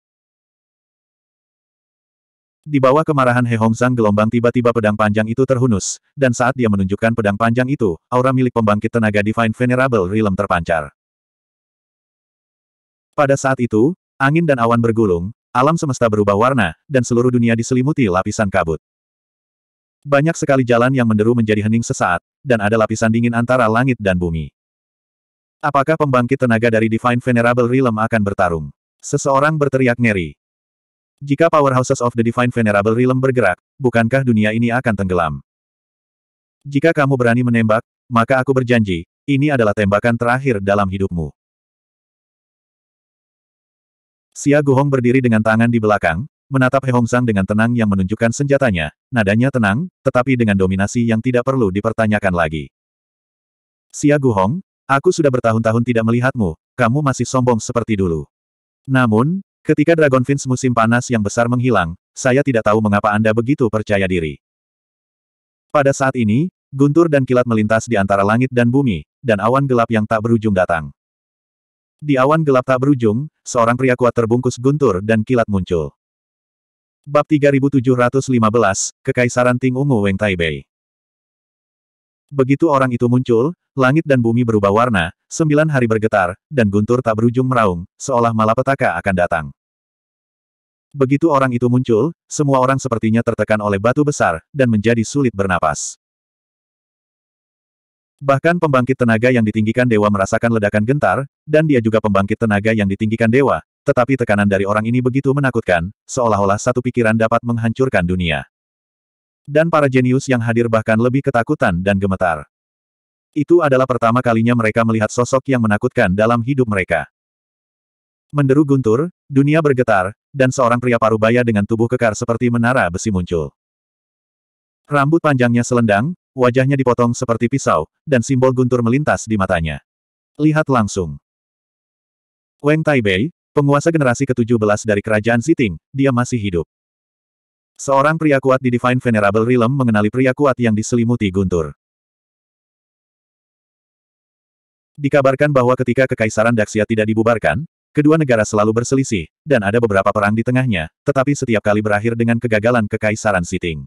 Di bawah kemarahan He Sang gelombang tiba-tiba pedang panjang itu terhunus, dan saat dia menunjukkan pedang panjang itu, aura milik pembangkit tenaga Divine Venerable Realm terpancar. Pada saat itu, angin dan awan bergulung, alam semesta berubah warna, dan seluruh dunia diselimuti lapisan kabut. Banyak sekali jalan yang menderu menjadi hening sesaat, dan ada lapisan dingin antara langit dan bumi. Apakah pembangkit tenaga dari Divine Venerable Realm akan bertarung? Seseorang berteriak ngeri. Jika powerhouses of the Divine Venerable Realm bergerak, bukankah dunia ini akan tenggelam? Jika kamu berani menembak, maka aku berjanji, ini adalah tembakan terakhir dalam hidupmu. Xia Guhong berdiri dengan tangan di belakang, menatap He Sang dengan tenang yang menunjukkan senjatanya, nadanya tenang, tetapi dengan dominasi yang tidak perlu dipertanyakan lagi. Xia Guhong, aku sudah bertahun-tahun tidak melihatmu, kamu masih sombong seperti dulu. Namun, ketika Dragon Fins musim panas yang besar menghilang, saya tidak tahu mengapa Anda begitu percaya diri. Pada saat ini, guntur dan kilat melintas di antara langit dan bumi, dan awan gelap yang tak berujung datang. Di awan gelap tak berujung, seorang pria kuat terbungkus guntur dan kilat muncul. Bab 3715, Kekaisaran Ting Ungu Weng Taibei. Begitu orang itu muncul, langit dan bumi berubah warna, sembilan hari bergetar, dan guntur tak berujung meraung, seolah malapetaka akan datang. Begitu orang itu muncul, semua orang sepertinya tertekan oleh batu besar, dan menjadi sulit bernapas. Bahkan pembangkit tenaga yang ditinggikan dewa merasakan ledakan gentar, dan dia juga pembangkit tenaga yang ditinggikan dewa, tetapi tekanan dari orang ini begitu menakutkan, seolah-olah satu pikiran dapat menghancurkan dunia. Dan para jenius yang hadir bahkan lebih ketakutan dan gemetar. Itu adalah pertama kalinya mereka melihat sosok yang menakutkan dalam hidup mereka. Menderu guntur, dunia bergetar, dan seorang pria parubaya dengan tubuh kekar seperti menara besi muncul. Rambut panjangnya selendang, wajahnya dipotong seperti pisau, dan simbol guntur melintas di matanya. Lihat langsung. Wang Taibei, Penguasa generasi ke-17 dari kerajaan Siting, dia masih hidup. Seorang pria kuat di Divine Venerable Realm mengenali pria kuat yang diselimuti guntur. Dikabarkan bahwa ketika Kekaisaran Daxia tidak dibubarkan, kedua negara selalu berselisih, dan ada beberapa perang di tengahnya, tetapi setiap kali berakhir dengan kegagalan Kekaisaran Siting.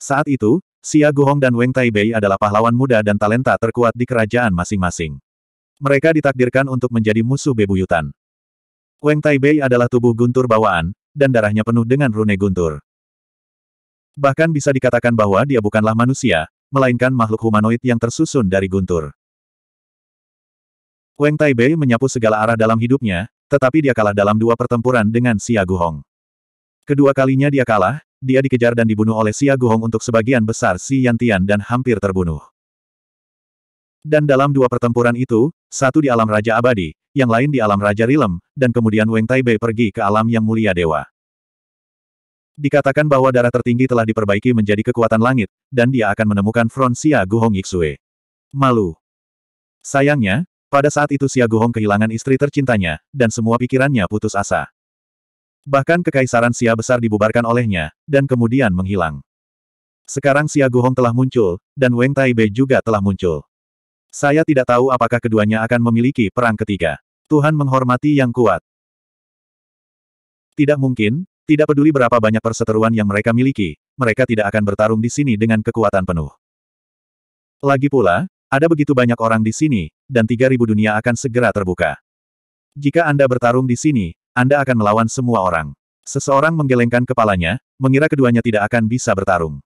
Saat itu, Xia Guhong dan Weng Taibei adalah pahlawan muda dan talenta terkuat di kerajaan masing-masing. Mereka ditakdirkan untuk menjadi musuh bebuyutan. Wang Taibei adalah tubuh guntur bawaan, dan darahnya penuh dengan rune guntur. Bahkan bisa dikatakan bahwa dia bukanlah manusia, melainkan makhluk humanoid yang tersusun dari guntur. Wang Taibei menyapu segala arah dalam hidupnya, tetapi dia kalah dalam dua pertempuran dengan Xia Guhong. Kedua kalinya dia kalah, dia dikejar dan dibunuh oleh Xia Guhong untuk sebagian besar Xi Yantian dan hampir terbunuh. Dan dalam dua pertempuran itu, satu di alam Raja Abadi, yang lain di alam Raja Rilem, dan kemudian Weng Taibei pergi ke alam yang mulia dewa. Dikatakan bahwa darah tertinggi telah diperbaiki menjadi kekuatan langit, dan dia akan menemukan front Xia Guhong Yixue. Malu. Sayangnya, pada saat itu Xia Guhong kehilangan istri tercintanya, dan semua pikirannya putus asa. Bahkan kekaisaran Xia besar dibubarkan olehnya, dan kemudian menghilang. Sekarang Xia Guhong telah muncul, dan Weng Taibei juga telah muncul. Saya tidak tahu apakah keduanya akan memiliki perang ketiga. Tuhan menghormati yang kuat. Tidak mungkin, tidak peduli berapa banyak perseteruan yang mereka miliki, mereka tidak akan bertarung di sini dengan kekuatan penuh. Lagi pula, ada begitu banyak orang di sini, dan 3000 dunia akan segera terbuka. Jika Anda bertarung di sini, Anda akan melawan semua orang. Seseorang menggelengkan kepalanya, mengira keduanya tidak akan bisa bertarung.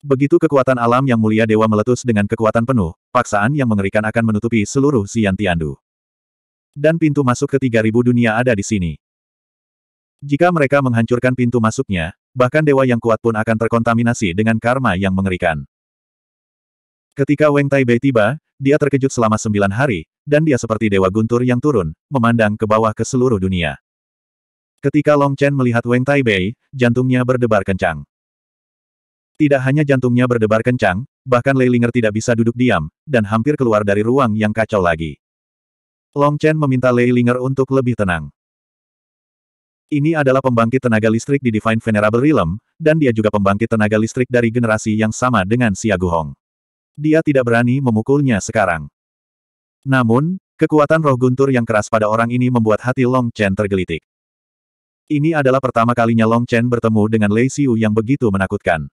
Begitu kekuatan alam yang mulia dewa meletus dengan kekuatan penuh, paksaan yang mengerikan akan menutupi seluruh Xian Tiandu. Dan pintu masuk ke 3000 dunia ada di sini. Jika mereka menghancurkan pintu masuknya, bahkan dewa yang kuat pun akan terkontaminasi dengan karma yang mengerikan. Ketika Weng Taibei tiba, dia terkejut selama sembilan hari, dan dia seperti dewa guntur yang turun, memandang ke bawah ke seluruh dunia. Ketika Long Chen melihat Weng Taibei, jantungnya berdebar kencang. Tidak hanya jantungnya berdebar kencang, bahkan Leilinger tidak bisa duduk diam, dan hampir keluar dari ruang yang kacau lagi. Long Chen meminta Leilinger untuk lebih tenang. Ini adalah pembangkit tenaga listrik di Divine Venerable Realm, dan dia juga pembangkit tenaga listrik dari generasi yang sama dengan Xia Guhong. Dia tidak berani memukulnya sekarang. Namun, kekuatan roh guntur yang keras pada orang ini membuat hati Long Chen tergelitik. Ini adalah pertama kalinya Long Chen bertemu dengan Lei Xiu yang begitu menakutkan.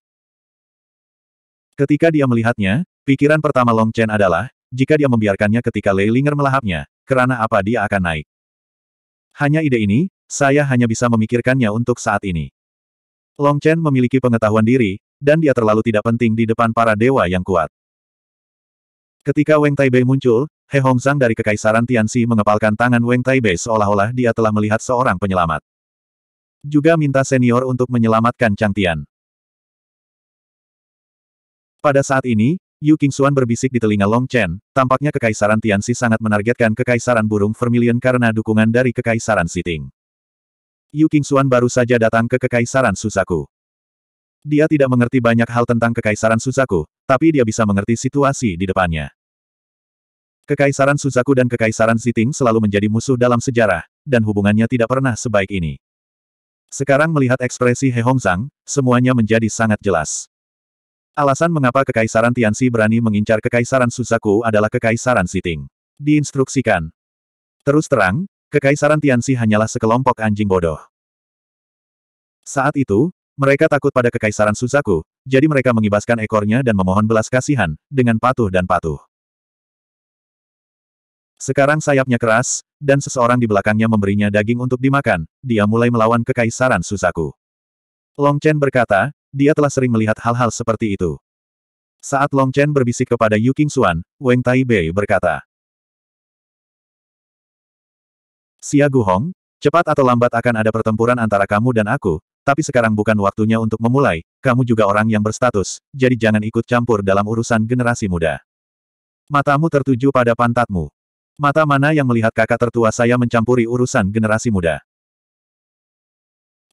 Ketika dia melihatnya, pikiran pertama Long Chen adalah, jika dia membiarkannya ketika Lei Linger melahapnya, kerana apa dia akan naik. Hanya ide ini, saya hanya bisa memikirkannya untuk saat ini. Long Chen memiliki pengetahuan diri, dan dia terlalu tidak penting di depan para dewa yang kuat. Ketika Weng Taibei muncul, He Hong Sang dari Kekaisaran Tianxi mengepalkan tangan Weng Taibei seolah-olah dia telah melihat seorang penyelamat. Juga minta senior untuk menyelamatkan Chang Tian. Pada saat ini, Yu Qingxuan berbisik di telinga Long Chen, tampaknya Kekaisaran Tianxi sangat menargetkan Kekaisaran Burung Vermilion karena dukungan dari Kekaisaran Siting. Yu Qingxuan baru saja datang ke Kekaisaran Suzaku. Dia tidak mengerti banyak hal tentang Kekaisaran Suzaku, tapi dia bisa mengerti situasi di depannya. Kekaisaran Suzaku dan Kekaisaran Siting selalu menjadi musuh dalam sejarah, dan hubungannya tidak pernah sebaik ini. Sekarang melihat ekspresi He Hongzang, semuanya menjadi sangat jelas. Alasan mengapa Kekaisaran Tianxi berani mengincar Kekaisaran Suzaku adalah Kekaisaran Siting. Diinstruksikan. Terus terang, Kekaisaran Tianxi hanyalah sekelompok anjing bodoh. Saat itu, mereka takut pada Kekaisaran Suzaku, jadi mereka mengibaskan ekornya dan memohon belas kasihan, dengan patuh dan patuh. Sekarang sayapnya keras, dan seseorang di belakangnya memberinya daging untuk dimakan, dia mulai melawan Kekaisaran Suzaku. Long Chen berkata, dia telah sering melihat hal-hal seperti itu. Saat Long Chen berbisik kepada Yu Xuan, Weng Bei berkata, Xia Guhong, cepat atau lambat akan ada pertempuran antara kamu dan aku, tapi sekarang bukan waktunya untuk memulai, kamu juga orang yang berstatus, jadi jangan ikut campur dalam urusan generasi muda. Matamu tertuju pada pantatmu. Mata mana yang melihat kakak tertua saya mencampuri urusan generasi muda?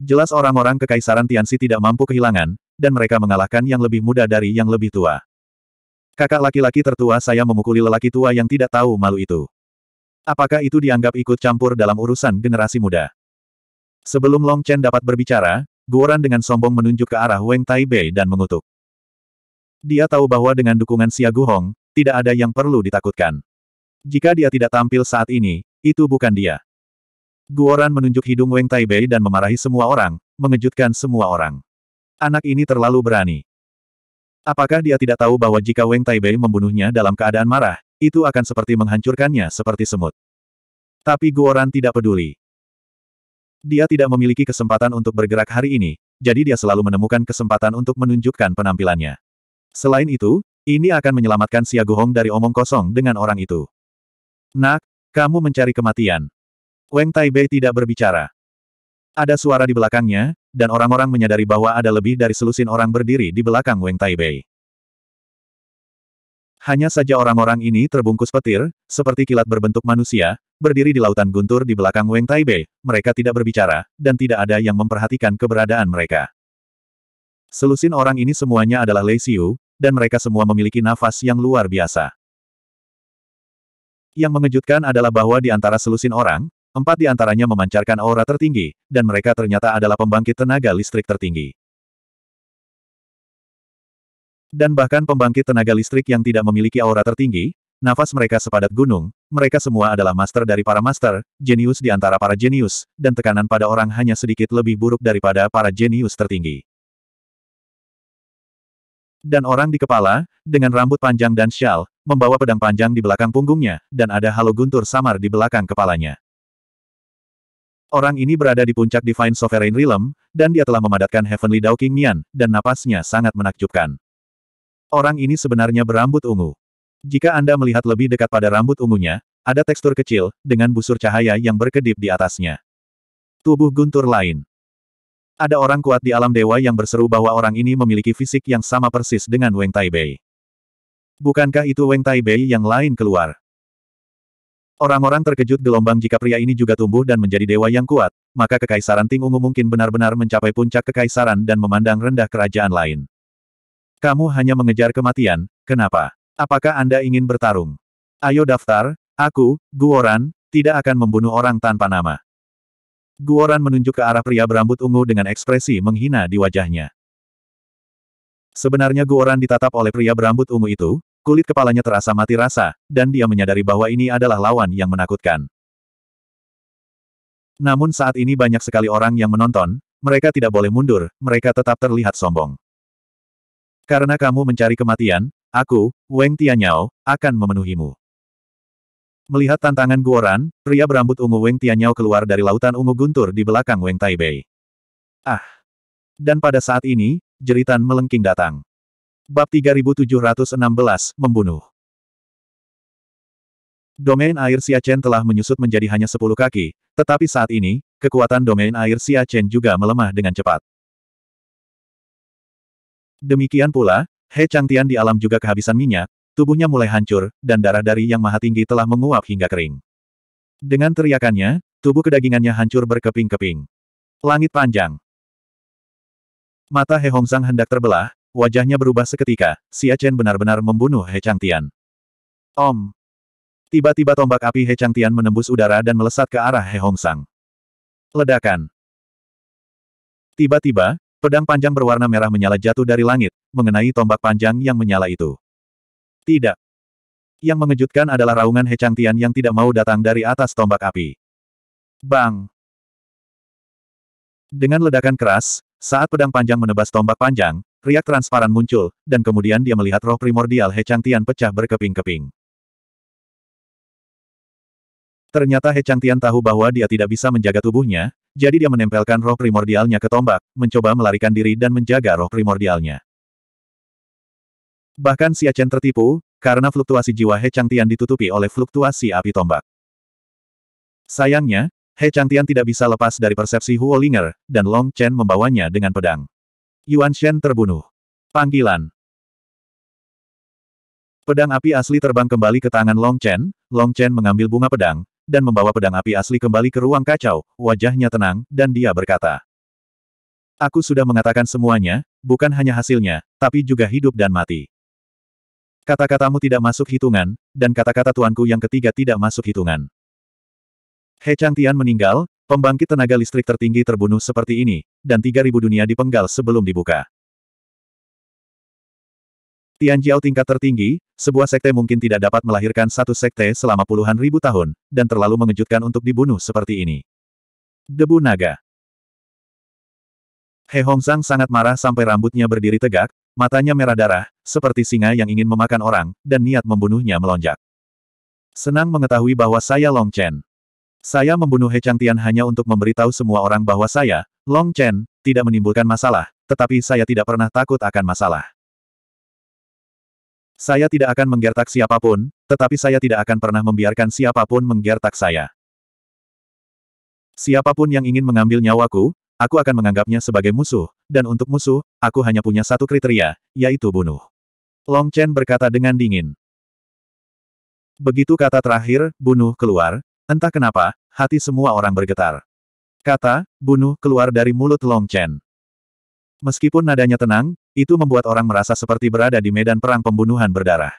Jelas orang-orang kekaisaran Tianxi tidak mampu kehilangan, dan mereka mengalahkan yang lebih muda dari yang lebih tua. Kakak laki-laki tertua saya memukuli lelaki tua yang tidak tahu malu itu. Apakah itu dianggap ikut campur dalam urusan generasi muda? Sebelum Long Chen dapat berbicara, Guoran dengan sombong menunjuk ke arah Weng Taibei dan mengutuk. Dia tahu bahwa dengan dukungan Xia Guhong, tidak ada yang perlu ditakutkan. Jika dia tidak tampil saat ini, itu bukan dia. Guoran menunjuk hidung Weng Taibei dan memarahi semua orang, mengejutkan semua orang. Anak ini terlalu berani. Apakah dia tidak tahu bahwa jika Weng Taibei membunuhnya dalam keadaan marah, itu akan seperti menghancurkannya seperti semut. Tapi Guoran tidak peduli. Dia tidak memiliki kesempatan untuk bergerak hari ini, jadi dia selalu menemukan kesempatan untuk menunjukkan penampilannya. Selain itu, ini akan menyelamatkan Xia Guhong dari omong kosong dengan orang itu. Nak, kamu mencari kematian. Weng Taibei tidak berbicara. Ada suara di belakangnya, dan orang-orang menyadari bahwa ada lebih dari selusin orang berdiri di belakang Weng Taibei. Hanya saja orang-orang ini terbungkus petir, seperti kilat berbentuk manusia, berdiri di lautan guntur di belakang Weng Taibei, mereka tidak berbicara, dan tidak ada yang memperhatikan keberadaan mereka. Selusin orang ini semuanya adalah Lei Siu, dan mereka semua memiliki nafas yang luar biasa. Yang mengejutkan adalah bahwa di antara selusin orang, Empat di antaranya memancarkan aura tertinggi, dan mereka ternyata adalah pembangkit tenaga listrik tertinggi. Dan bahkan pembangkit tenaga listrik yang tidak memiliki aura tertinggi, nafas mereka sepadat gunung, mereka semua adalah master dari para master, jenius di antara para jenius, dan tekanan pada orang hanya sedikit lebih buruk daripada para jenius tertinggi. Dan orang di kepala, dengan rambut panjang dan syal, membawa pedang panjang di belakang punggungnya, dan ada halo guntur samar di belakang kepalanya. Orang ini berada di puncak Divine Sovereign Realm, dan dia telah memadatkan Heavenly Dao King Nian, dan napasnya sangat menakjubkan. Orang ini sebenarnya berambut ungu. Jika Anda melihat lebih dekat pada rambut ungunya, ada tekstur kecil, dengan busur cahaya yang berkedip di atasnya. Tubuh guntur lain. Ada orang kuat di alam dewa yang berseru bahwa orang ini memiliki fisik yang sama persis dengan Weng Taibei. Bukankah itu Weng Taibei yang lain keluar? Orang-orang terkejut gelombang jika pria ini juga tumbuh dan menjadi dewa yang kuat, maka Kekaisaran Ting Ungu mungkin benar-benar mencapai puncak kekaisaran dan memandang rendah kerajaan lain. Kamu hanya mengejar kematian, kenapa? Apakah Anda ingin bertarung? Ayo daftar, aku, Guoran, tidak akan membunuh orang tanpa nama. Guoran menunjuk ke arah pria berambut ungu dengan ekspresi menghina di wajahnya. Sebenarnya Guoran ditatap oleh pria berambut ungu itu, Kulit kepalanya terasa mati rasa, dan dia menyadari bahwa ini adalah lawan yang menakutkan. Namun saat ini banyak sekali orang yang menonton, mereka tidak boleh mundur, mereka tetap terlihat sombong. Karena kamu mencari kematian, aku, Weng Tianyao, akan memenuhimu. Melihat tantangan Guoran, pria berambut ungu Weng Tianyao keluar dari lautan ungu guntur di belakang Weng Taibei. Ah! Dan pada saat ini, jeritan melengking datang. Bab 3716, Membunuh. Domain air Siachen telah menyusut menjadi hanya 10 kaki, tetapi saat ini, kekuatan domain air Siachen juga melemah dengan cepat. Demikian pula, He Changtian di alam juga kehabisan minyak, tubuhnya mulai hancur, dan darah dari yang maha tinggi telah menguap hingga kering. Dengan teriakannya, tubuh kedagingannya hancur berkeping-keping. Langit panjang. Mata He Sang hendak terbelah, Wajahnya berubah seketika, Xia Chen benar-benar membunuh He Chang Tian. Om! Tiba-tiba tombak api He Chang Tian menembus udara dan melesat ke arah He Hong Sang. Ledakan! Tiba-tiba, pedang panjang berwarna merah menyala jatuh dari langit, mengenai tombak panjang yang menyala itu. Tidak! Yang mengejutkan adalah raungan He Chang Tian yang tidak mau datang dari atas tombak api. Bang! Dengan ledakan keras, saat pedang panjang menebas tombak panjang, Riak transparan muncul, dan kemudian dia melihat roh primordial He Tian pecah berkeping-keping. Ternyata He Tian tahu bahwa dia tidak bisa menjaga tubuhnya, jadi dia menempelkan roh primordialnya ke tombak, mencoba melarikan diri dan menjaga roh primordialnya. Bahkan Chen tertipu, karena fluktuasi jiwa He Tian ditutupi oleh fluktuasi api tombak. Sayangnya, He Tian tidak bisa lepas dari persepsi Huo Ling'er dan Long Chen membawanya dengan pedang. Yuan Shen terbunuh. Panggilan. Pedang api asli terbang kembali ke tangan Long Chen, Long Chen mengambil bunga pedang, dan membawa pedang api asli kembali ke ruang kacau, wajahnya tenang, dan dia berkata. Aku sudah mengatakan semuanya, bukan hanya hasilnya, tapi juga hidup dan mati. Kata-katamu tidak masuk hitungan, dan kata-kata tuanku yang ketiga tidak masuk hitungan. He Chang Tian meninggal, pembangkit tenaga listrik tertinggi terbunuh seperti ini, dan 3000 dunia dipenggal sebelum dibuka. Tianjiao tingkat tertinggi, sebuah sekte mungkin tidak dapat melahirkan satu sekte selama puluhan ribu tahun, dan terlalu mengejutkan untuk dibunuh seperti ini. Debu naga. He Sang sangat marah sampai rambutnya berdiri tegak, matanya merah darah, seperti singa yang ingin memakan orang, dan niat membunuhnya melonjak. Senang mengetahui bahwa saya Long Chen. Saya membunuh He Changtian hanya untuk memberitahu semua orang bahwa saya, Long Chen, tidak menimbulkan masalah, tetapi saya tidak pernah takut akan masalah. Saya tidak akan menggertak siapapun, tetapi saya tidak akan pernah membiarkan siapapun menggertak saya. Siapapun yang ingin mengambil nyawaku, aku akan menganggapnya sebagai musuh, dan untuk musuh, aku hanya punya satu kriteria, yaitu bunuh. Long Chen berkata dengan dingin. Begitu kata terakhir, bunuh keluar, Entah kenapa, hati semua orang bergetar. Kata, bunuh, keluar dari mulut Long Chen. Meskipun nadanya tenang, itu membuat orang merasa seperti berada di medan perang pembunuhan berdarah.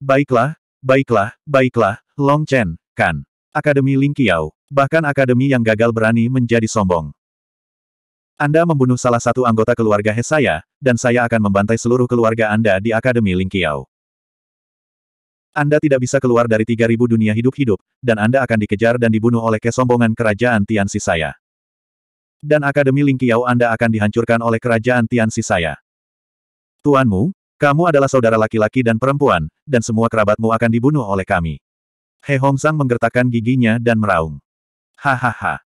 Baiklah, baiklah, baiklah, Long Chen, kan. Akademi Ling Qiao, bahkan akademi yang gagal berani menjadi sombong. Anda membunuh salah satu anggota keluarga He saya, dan saya akan membantai seluruh keluarga Anda di Akademi Ling Qiao. Anda tidak bisa keluar dari 3000 dunia hidup-hidup, dan Anda akan dikejar dan dibunuh oleh kesombongan kerajaan Tianxi saya. Dan Akademi Lingqiao Anda akan dihancurkan oleh kerajaan Tianxi saya. Tuanmu, kamu adalah saudara laki-laki dan perempuan, dan semua kerabatmu akan dibunuh oleh kami. He Hongsang menggertakkan giginya dan meraung. Hahaha.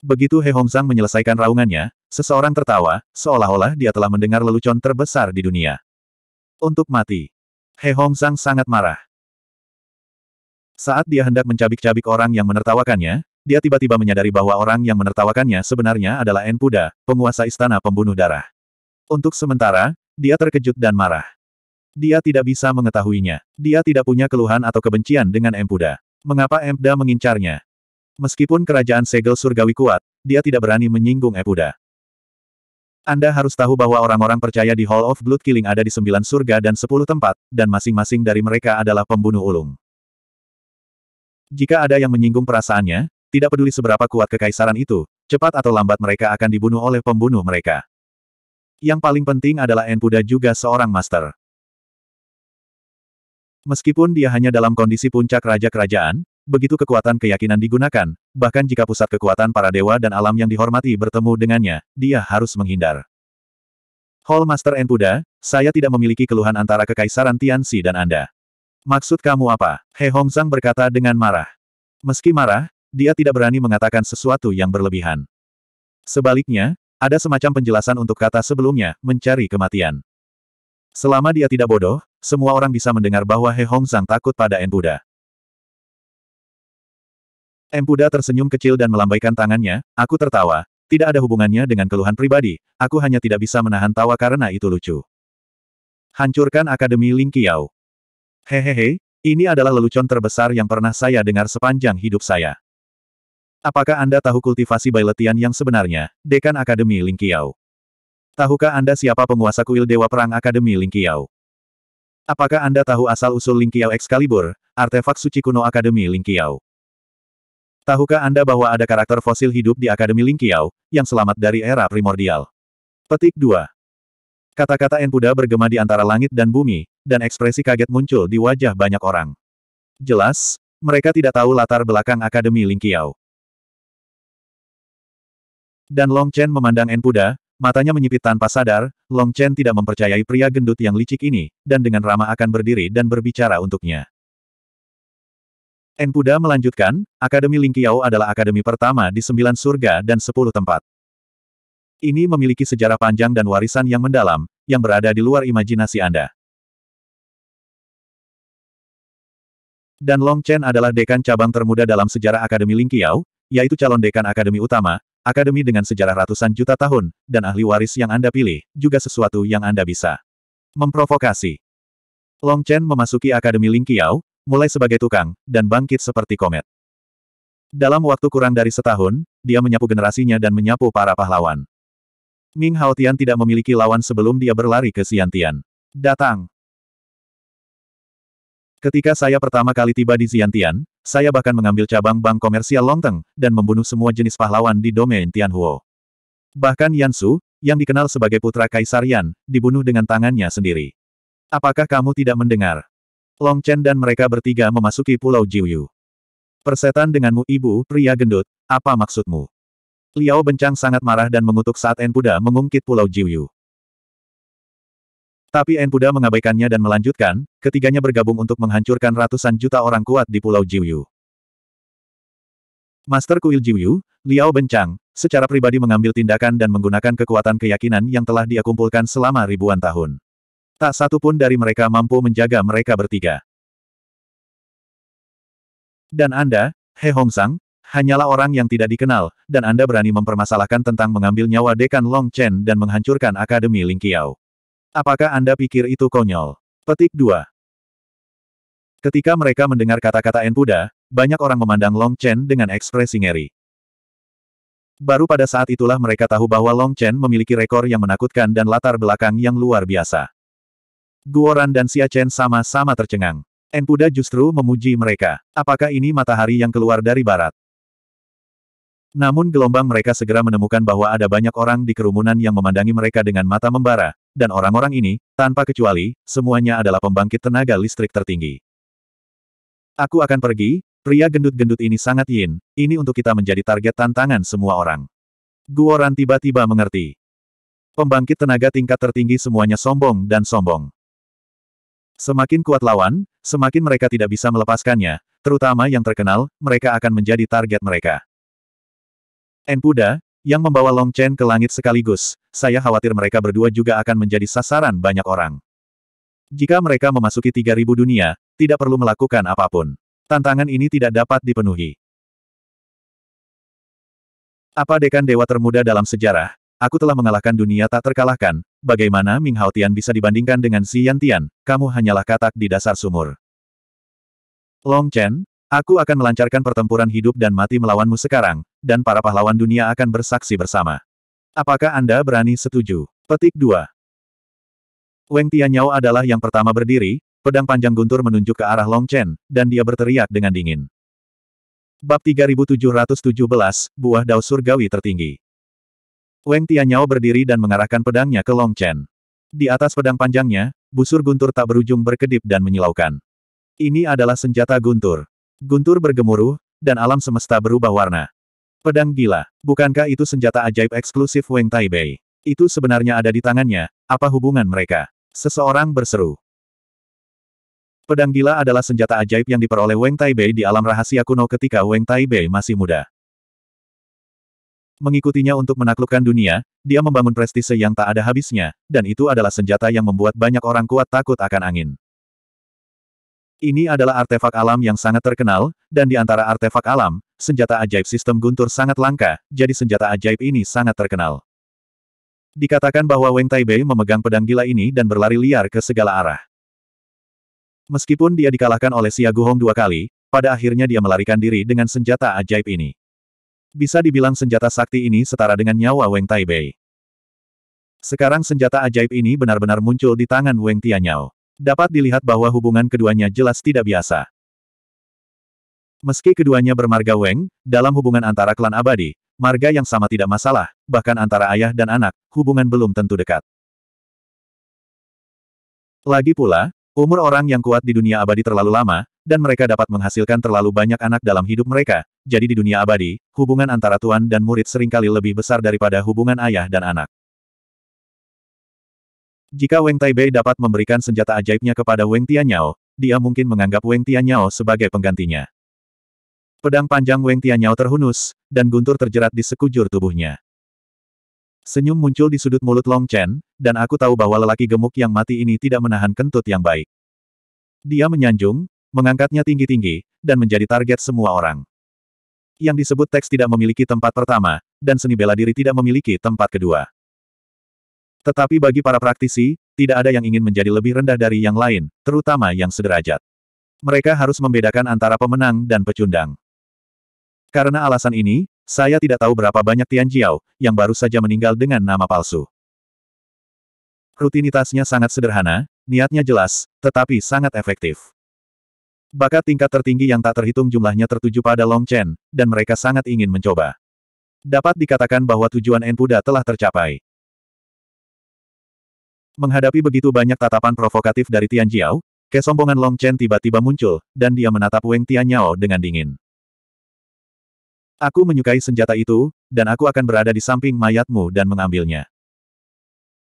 Begitu He Hongsang menyelesaikan raungannya, seseorang tertawa, seolah-olah dia telah mendengar lelucon terbesar di dunia. Untuk mati. He Hong Sang sangat marah. Saat dia hendak mencabik-cabik orang yang menertawakannya, dia tiba-tiba menyadari bahwa orang yang menertawakannya sebenarnya adalah En Puda, penguasa istana pembunuh darah. Untuk sementara, dia terkejut dan marah. Dia tidak bisa mengetahuinya. Dia tidak punya keluhan atau kebencian dengan Empuda. Mengapa Empuda mengincarnya? Meskipun kerajaan segel surgawi kuat, dia tidak berani menyinggung Empuda. Anda harus tahu bahwa orang-orang percaya di Hall of Blood Killing ada di sembilan surga dan sepuluh tempat, dan masing-masing dari mereka adalah pembunuh ulung. Jika ada yang menyinggung perasaannya, tidak peduli seberapa kuat kekaisaran itu, cepat atau lambat mereka akan dibunuh oleh pembunuh mereka. Yang paling penting adalah Enpuda juga seorang master. Meskipun dia hanya dalam kondisi puncak Raja Kerajaan, begitu kekuatan keyakinan digunakan, bahkan jika pusat kekuatan para dewa dan alam yang dihormati bertemu dengannya, dia harus menghindar. Hall Master Enpuda, saya tidak memiliki keluhan antara kekaisaran Tianxi dan Anda. Maksud kamu apa? He Hongzang berkata dengan marah. Meski marah, dia tidak berani mengatakan sesuatu yang berlebihan. Sebaliknya, ada semacam penjelasan untuk kata sebelumnya, mencari kematian. Selama dia tidak bodoh, semua orang bisa mendengar bahwa He Hongzang takut pada N. Buddha. Empuda tersenyum kecil dan melambaikan tangannya, aku tertawa, tidak ada hubungannya dengan keluhan pribadi, aku hanya tidak bisa menahan tawa karena itu lucu. Hancurkan Akademi Ling Qiao. Hehehe, ini adalah lelucon terbesar yang pernah saya dengar sepanjang hidup saya. Apakah Anda tahu kultivasi Bailetian yang sebenarnya, Dekan Akademi Ling Qiao? Tahukah Anda siapa penguasa kuil Dewa Perang Akademi Ling Qiao? Apakah Anda tahu asal-usul Ling Qiao Excalibur, artefak suci kuno Akademi Ling Qiao? Tahukah Anda bahwa ada karakter fosil hidup di Akademi Lingqiao, yang selamat dari era primordial? Petik 2. Kata-kata Enpuda bergema di antara langit dan bumi, dan ekspresi kaget muncul di wajah banyak orang. Jelas, mereka tidak tahu latar belakang Akademi Lingqiao. Dan Long Chen memandang Enpuda, matanya menyipit tanpa sadar, Long Chen tidak mempercayai pria gendut yang licik ini, dan dengan ramah akan berdiri dan berbicara untuknya. Enpuda melanjutkan, Akademi Lingqiao adalah akademi pertama di sembilan surga dan sepuluh tempat. Ini memiliki sejarah panjang dan warisan yang mendalam, yang berada di luar imajinasi Anda. Dan Long Chen adalah dekan cabang termuda dalam sejarah Akademi Lingqiao, yaitu calon dekan akademi utama, akademi dengan sejarah ratusan juta tahun, dan ahli waris yang Anda pilih, juga sesuatu yang Anda bisa memprovokasi. Long Chen memasuki Akademi Lingqiao, mulai sebagai tukang, dan bangkit seperti komet. Dalam waktu kurang dari setahun, dia menyapu generasinya dan menyapu para pahlawan. Ming Haotian tidak memiliki lawan sebelum dia berlari ke Xiantian. Datang! Ketika saya pertama kali tiba di Xiantian, saya bahkan mengambil cabang bank komersial Longteng, dan membunuh semua jenis pahlawan di domain Tianhuo. Bahkan Yan Su, yang dikenal sebagai putra Kaisar Yan, dibunuh dengan tangannya sendiri. Apakah kamu tidak mendengar? Long Chen dan mereka bertiga memasuki Pulau Jiuyu. Persetan denganmu ibu, pria gendut, apa maksudmu? Liao Bencang sangat marah dan mengutuk saat En Puda mengungkit Pulau Jiuyu. Tapi En Puda mengabaikannya dan melanjutkan, ketiganya bergabung untuk menghancurkan ratusan juta orang kuat di Pulau Jiuyu. Master Kuil Jiuyu, Liao Bencang, secara pribadi mengambil tindakan dan menggunakan kekuatan keyakinan yang telah dia kumpulkan selama ribuan tahun. Tak satu pun dari mereka mampu menjaga mereka bertiga. Dan Anda, He Hong Sang, hanyalah orang yang tidak dikenal, dan Anda berani mempermasalahkan tentang mengambil nyawa Dekan Long Chen dan menghancurkan Akademi Ling Qiao. Apakah Anda pikir itu konyol? Petik 2. Ketika mereka mendengar kata-kata Enpuda, banyak orang memandang Long Chen dengan ekspresi ngeri. Baru pada saat itulah mereka tahu bahwa Long Chen memiliki rekor yang menakutkan dan latar belakang yang luar biasa. Guoran dan Siachen sama-sama tercengang. Enpuda justru memuji mereka. Apakah ini matahari yang keluar dari barat? Namun gelombang mereka segera menemukan bahwa ada banyak orang di kerumunan yang memandangi mereka dengan mata membara, dan orang-orang ini, tanpa kecuali, semuanya adalah pembangkit tenaga listrik tertinggi. Aku akan pergi, pria gendut-gendut ini sangat yin, ini untuk kita menjadi target tantangan semua orang. Guoran tiba-tiba mengerti. Pembangkit tenaga tingkat tertinggi semuanya sombong dan sombong. Semakin kuat lawan, semakin mereka tidak bisa melepaskannya, terutama yang terkenal, mereka akan menjadi target mereka. Enpuda, yang membawa Long Chen ke langit sekaligus, saya khawatir mereka berdua juga akan menjadi sasaran banyak orang. Jika mereka memasuki 3000 dunia, tidak perlu melakukan apapun. Tantangan ini tidak dapat dipenuhi. Apa dekan dewa termuda dalam sejarah? Aku telah mengalahkan dunia tak terkalahkan, bagaimana Ming Haotian bisa dibandingkan dengan Xi Yantian, kamu hanyalah katak di dasar sumur. Long Chen, aku akan melancarkan pertempuran hidup dan mati melawanmu sekarang, dan para pahlawan dunia akan bersaksi bersama. Apakah Anda berani setuju? Petik 2. Weng Tianyao adalah yang pertama berdiri, pedang panjang guntur menunjuk ke arah Long Chen, dan dia berteriak dengan dingin. Bab 3717, Buah Dao Surgawi Tertinggi Weng Tianyao berdiri dan mengarahkan pedangnya ke Long Chen. Di atas pedang panjangnya, busur guntur tak berujung berkedip dan menyilaukan. Ini adalah senjata guntur. Guntur bergemuruh, dan alam semesta berubah warna. Pedang gila, bukankah itu senjata ajaib eksklusif Weng Taibei? Itu sebenarnya ada di tangannya, apa hubungan mereka? Seseorang berseru. Pedang gila adalah senjata ajaib yang diperoleh Weng Taibei di alam rahasia kuno ketika Weng Taibei masih muda. Mengikutinya untuk menaklukkan dunia, dia membangun prestise yang tak ada habisnya, dan itu adalah senjata yang membuat banyak orang kuat takut akan angin. Ini adalah artefak alam yang sangat terkenal, dan di antara artefak alam, senjata ajaib sistem guntur sangat langka, jadi senjata ajaib ini sangat terkenal. Dikatakan bahwa Weng Taibei memegang pedang gila ini dan berlari liar ke segala arah. Meskipun dia dikalahkan oleh Xia Guhong dua kali, pada akhirnya dia melarikan diri dengan senjata ajaib ini. Bisa dibilang senjata sakti ini setara dengan nyawa Weng Taibei. Sekarang senjata ajaib ini benar-benar muncul di tangan Weng Tianyao. Dapat dilihat bahwa hubungan keduanya jelas tidak biasa. Meski keduanya bermarga Weng, dalam hubungan antara klan abadi, marga yang sama tidak masalah, bahkan antara ayah dan anak, hubungan belum tentu dekat. Lagi pula, umur orang yang kuat di dunia abadi terlalu lama, dan mereka dapat menghasilkan terlalu banyak anak dalam hidup mereka, jadi di dunia abadi, hubungan antara tuan dan murid seringkali lebih besar daripada hubungan ayah dan anak. Jika Weng Taibei dapat memberikan senjata ajaibnya kepada Weng Tianyao, dia mungkin menganggap Weng Tianyao sebagai penggantinya. Pedang panjang Weng Tianyao terhunus, dan guntur terjerat di sekujur tubuhnya. Senyum muncul di sudut mulut Long Chen, dan aku tahu bahwa lelaki gemuk yang mati ini tidak menahan kentut yang baik. Dia menyanjung, mengangkatnya tinggi-tinggi, dan menjadi target semua orang. Yang disebut teks tidak memiliki tempat pertama, dan seni bela diri tidak memiliki tempat kedua. Tetapi bagi para praktisi, tidak ada yang ingin menjadi lebih rendah dari yang lain, terutama yang sederajat. Mereka harus membedakan antara pemenang dan pecundang. Karena alasan ini, saya tidak tahu berapa banyak Tian Jiao yang baru saja meninggal dengan nama palsu. Rutinitasnya sangat sederhana, niatnya jelas, tetapi sangat efektif. Bakat tingkat tertinggi yang tak terhitung jumlahnya tertuju pada Long Chen, dan mereka sangat ingin mencoba. Dapat dikatakan bahwa tujuan Enpuda telah tercapai. Menghadapi begitu banyak tatapan provokatif dari Tian Jiao, kesombongan Long Chen tiba-tiba muncul, dan dia menatap Weng Yao dengan dingin. Aku menyukai senjata itu, dan aku akan berada di samping mayatmu dan mengambilnya.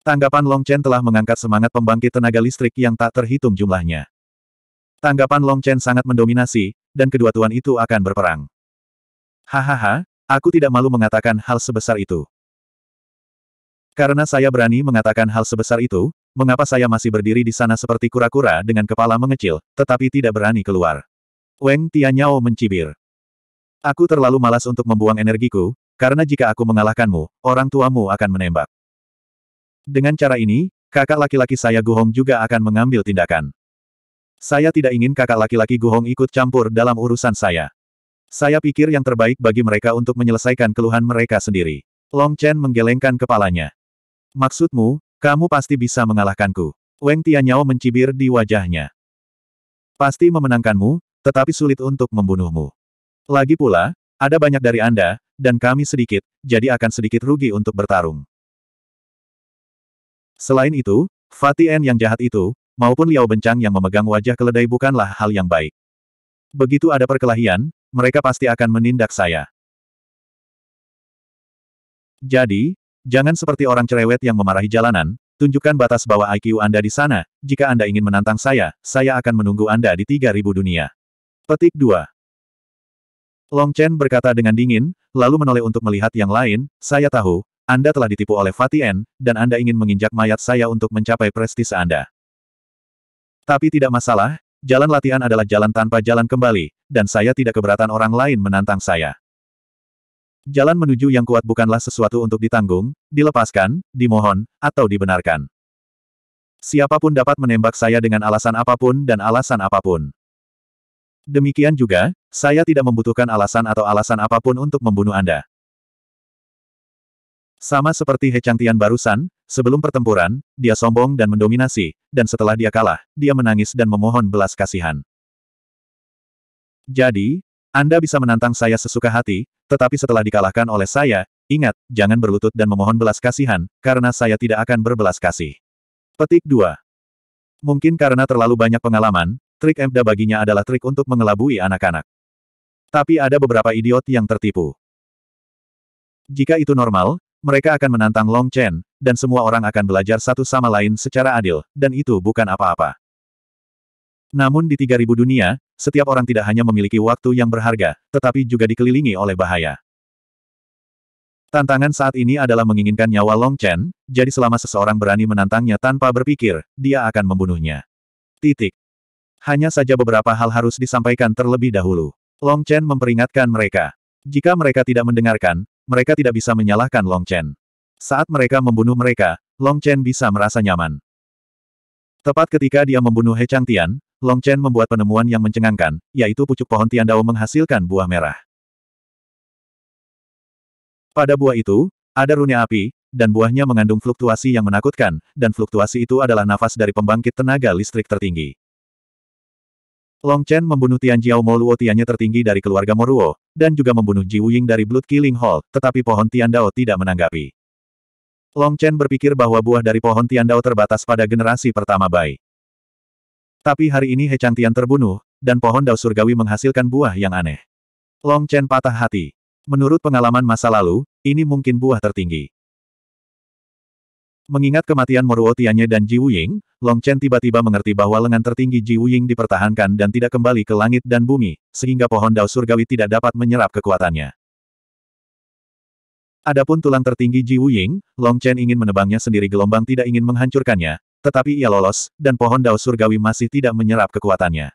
Tanggapan Long Chen telah mengangkat semangat pembangkit tenaga listrik yang tak terhitung jumlahnya. Tanggapan Long Chen sangat mendominasi, dan kedua tuan itu akan berperang. Hahaha, aku tidak malu mengatakan hal sebesar itu. Karena saya berani mengatakan hal sebesar itu, mengapa saya masih berdiri di sana seperti kura-kura dengan kepala mengecil, tetapi tidak berani keluar. Weng Tianyao mencibir. Aku terlalu malas untuk membuang energiku, karena jika aku mengalahkanmu, orang tuamu akan menembak. Dengan cara ini, kakak laki-laki saya Gu Hong juga akan mengambil tindakan. Saya tidak ingin kakak laki-laki Guhong ikut campur dalam urusan saya. Saya pikir yang terbaik bagi mereka untuk menyelesaikan keluhan mereka sendiri. Long Chen menggelengkan kepalanya. Maksudmu, kamu pasti bisa mengalahkanku. Weng Tianyao mencibir di wajahnya. Pasti memenangkanmu, tetapi sulit untuk membunuhmu. Lagi pula, ada banyak dari Anda, dan kami sedikit, jadi akan sedikit rugi untuk bertarung. Selain itu, Fatien yang jahat itu, maupun Liao Bencang yang memegang wajah keledai bukanlah hal yang baik. Begitu ada perkelahian, mereka pasti akan menindak saya. Jadi, jangan seperti orang cerewet yang memarahi jalanan, tunjukkan batas bawah IQ Anda di sana, jika Anda ingin menantang saya, saya akan menunggu Anda di 3000 dunia. Petik 2 Long Chen berkata dengan dingin, lalu menoleh untuk melihat yang lain, saya tahu, anda telah ditipu oleh Fatien, dan Anda ingin menginjak mayat saya untuk mencapai prestise Anda. Tapi tidak masalah, jalan latihan adalah jalan tanpa jalan kembali, dan saya tidak keberatan orang lain menantang saya. Jalan menuju yang kuat bukanlah sesuatu untuk ditanggung, dilepaskan, dimohon, atau dibenarkan. Siapapun dapat menembak saya dengan alasan apapun dan alasan apapun. Demikian juga, saya tidak membutuhkan alasan atau alasan apapun untuk membunuh Anda. Sama seperti Hechang Tian barusan, Sebelum pertempuran, dia sombong dan mendominasi, dan setelah dia kalah, dia menangis dan memohon belas kasihan. Jadi, Anda bisa menantang saya sesuka hati, tetapi setelah dikalahkan oleh saya, ingat, jangan berlutut dan memohon belas kasihan, karena saya tidak akan berbelas kasih. Petik 2. Mungkin karena terlalu banyak pengalaman, trik Mda baginya adalah trik untuk mengelabui anak-anak. Tapi ada beberapa idiot yang tertipu. Jika itu normal, mereka akan menantang Long Chen, dan semua orang akan belajar satu sama lain secara adil, dan itu bukan apa-apa. Namun di 3000 dunia, setiap orang tidak hanya memiliki waktu yang berharga, tetapi juga dikelilingi oleh bahaya. Tantangan saat ini adalah menginginkan nyawa Long Chen, jadi selama seseorang berani menantangnya tanpa berpikir, dia akan membunuhnya. Titik. Hanya saja beberapa hal harus disampaikan terlebih dahulu. Long Chen memperingatkan mereka. Jika mereka tidak mendengarkan, mereka tidak bisa menyalahkan Long Chen. Saat mereka membunuh mereka, Long Chen bisa merasa nyaman. Tepat ketika dia membunuh He Chang Tian, Long Chen membuat penemuan yang mencengangkan, yaitu pucuk pohon Tian Dao menghasilkan buah merah. Pada buah itu, ada rune api, dan buahnya mengandung fluktuasi yang menakutkan, dan fluktuasi itu adalah nafas dari pembangkit tenaga listrik tertinggi. Long Chen membunuh Tian Jiao Moluo Tiannya tertinggi dari keluarga Moruo, dan juga membunuh Ji Wuying dari Blood Killing Hall, tetapi pohon Tian Dao tidak menanggapi. Long Chen berpikir bahwa buah dari pohon Tian Dao terbatas pada generasi pertama Bai. Tapi hari ini He Chang Tian terbunuh, dan pohon Dao Surgawi menghasilkan buah yang aneh. Long Chen patah hati. Menurut pengalaman masa lalu, ini mungkin buah tertinggi. Mengingat kematian Moruo Tianye dan Ji Wuying, Long Chen tiba-tiba mengerti bahwa lengan tertinggi Ji Wuying dipertahankan dan tidak kembali ke langit dan bumi, sehingga pohon dao surgawi tidak dapat menyerap kekuatannya. Adapun tulang tertinggi Ji Wuying, Long Chen ingin menebangnya sendiri gelombang tidak ingin menghancurkannya, tetapi ia lolos, dan pohon dao surgawi masih tidak menyerap kekuatannya.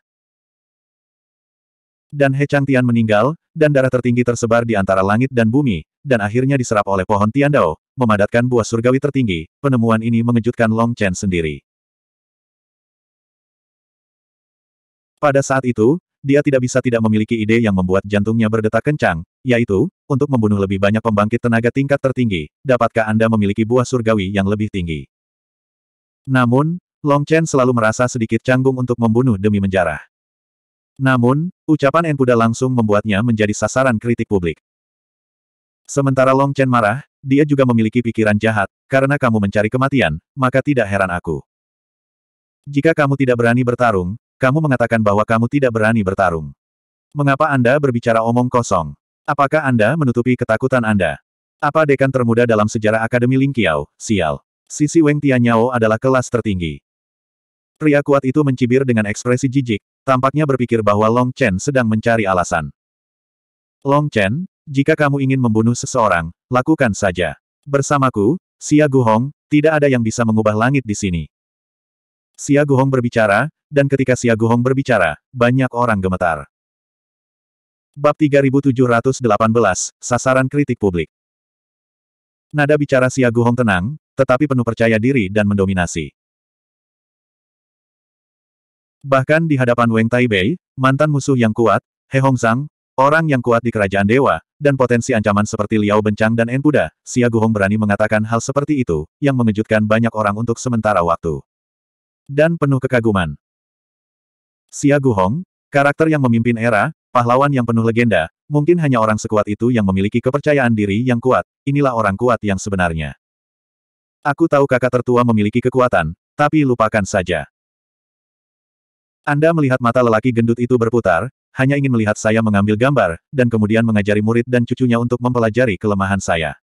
Dan He Changtian meninggal, dan darah tertinggi tersebar di antara langit dan bumi, dan akhirnya diserap oleh pohon Tian Dao memadatkan buah surgawi tertinggi, penemuan ini mengejutkan Long Chen sendiri. Pada saat itu, dia tidak bisa tidak memiliki ide yang membuat jantungnya berdetak kencang, yaitu, untuk membunuh lebih banyak pembangkit tenaga tingkat tertinggi, dapatkah Anda memiliki buah surgawi yang lebih tinggi? Namun, Long Chen selalu merasa sedikit canggung untuk membunuh demi menjarah. Namun, ucapan Enpuda langsung membuatnya menjadi sasaran kritik publik. Sementara Long Chen marah, dia juga memiliki pikiran jahat, karena kamu mencari kematian, maka tidak heran aku. Jika kamu tidak berani bertarung, kamu mengatakan bahwa kamu tidak berani bertarung. Mengapa Anda berbicara omong kosong? Apakah Anda menutupi ketakutan Anda? Apa dekan termuda dalam sejarah Akademi Lingqiao, sial. Sisi Weng Tianyao adalah kelas tertinggi. Pria kuat itu mencibir dengan ekspresi jijik, tampaknya berpikir bahwa Long Chen sedang mencari alasan. Long Chen, jika kamu ingin membunuh seseorang, Lakukan saja. Bersamaku, Xia Guhong, tidak ada yang bisa mengubah langit di sini. Xia Guhong berbicara, dan ketika Xia Guhong berbicara, banyak orang gemetar. Bab 3718, Sasaran Kritik Publik Nada bicara Xia Guhong tenang, tetapi penuh percaya diri dan mendominasi. Bahkan di hadapan Weng Taibei, mantan musuh yang kuat, He Sang, orang yang kuat di kerajaan dewa, dan potensi ancaman seperti Liao Bencang dan En Xia Guhong berani mengatakan hal seperti itu, yang mengejutkan banyak orang untuk sementara waktu. Dan penuh kekaguman. Xia Guhong, karakter yang memimpin era, pahlawan yang penuh legenda, mungkin hanya orang sekuat itu yang memiliki kepercayaan diri yang kuat, inilah orang kuat yang sebenarnya. Aku tahu kakak tertua memiliki kekuatan, tapi lupakan saja. Anda melihat mata lelaki gendut itu berputar, hanya ingin melihat saya mengambil gambar, dan kemudian mengajari murid dan cucunya untuk mempelajari kelemahan saya.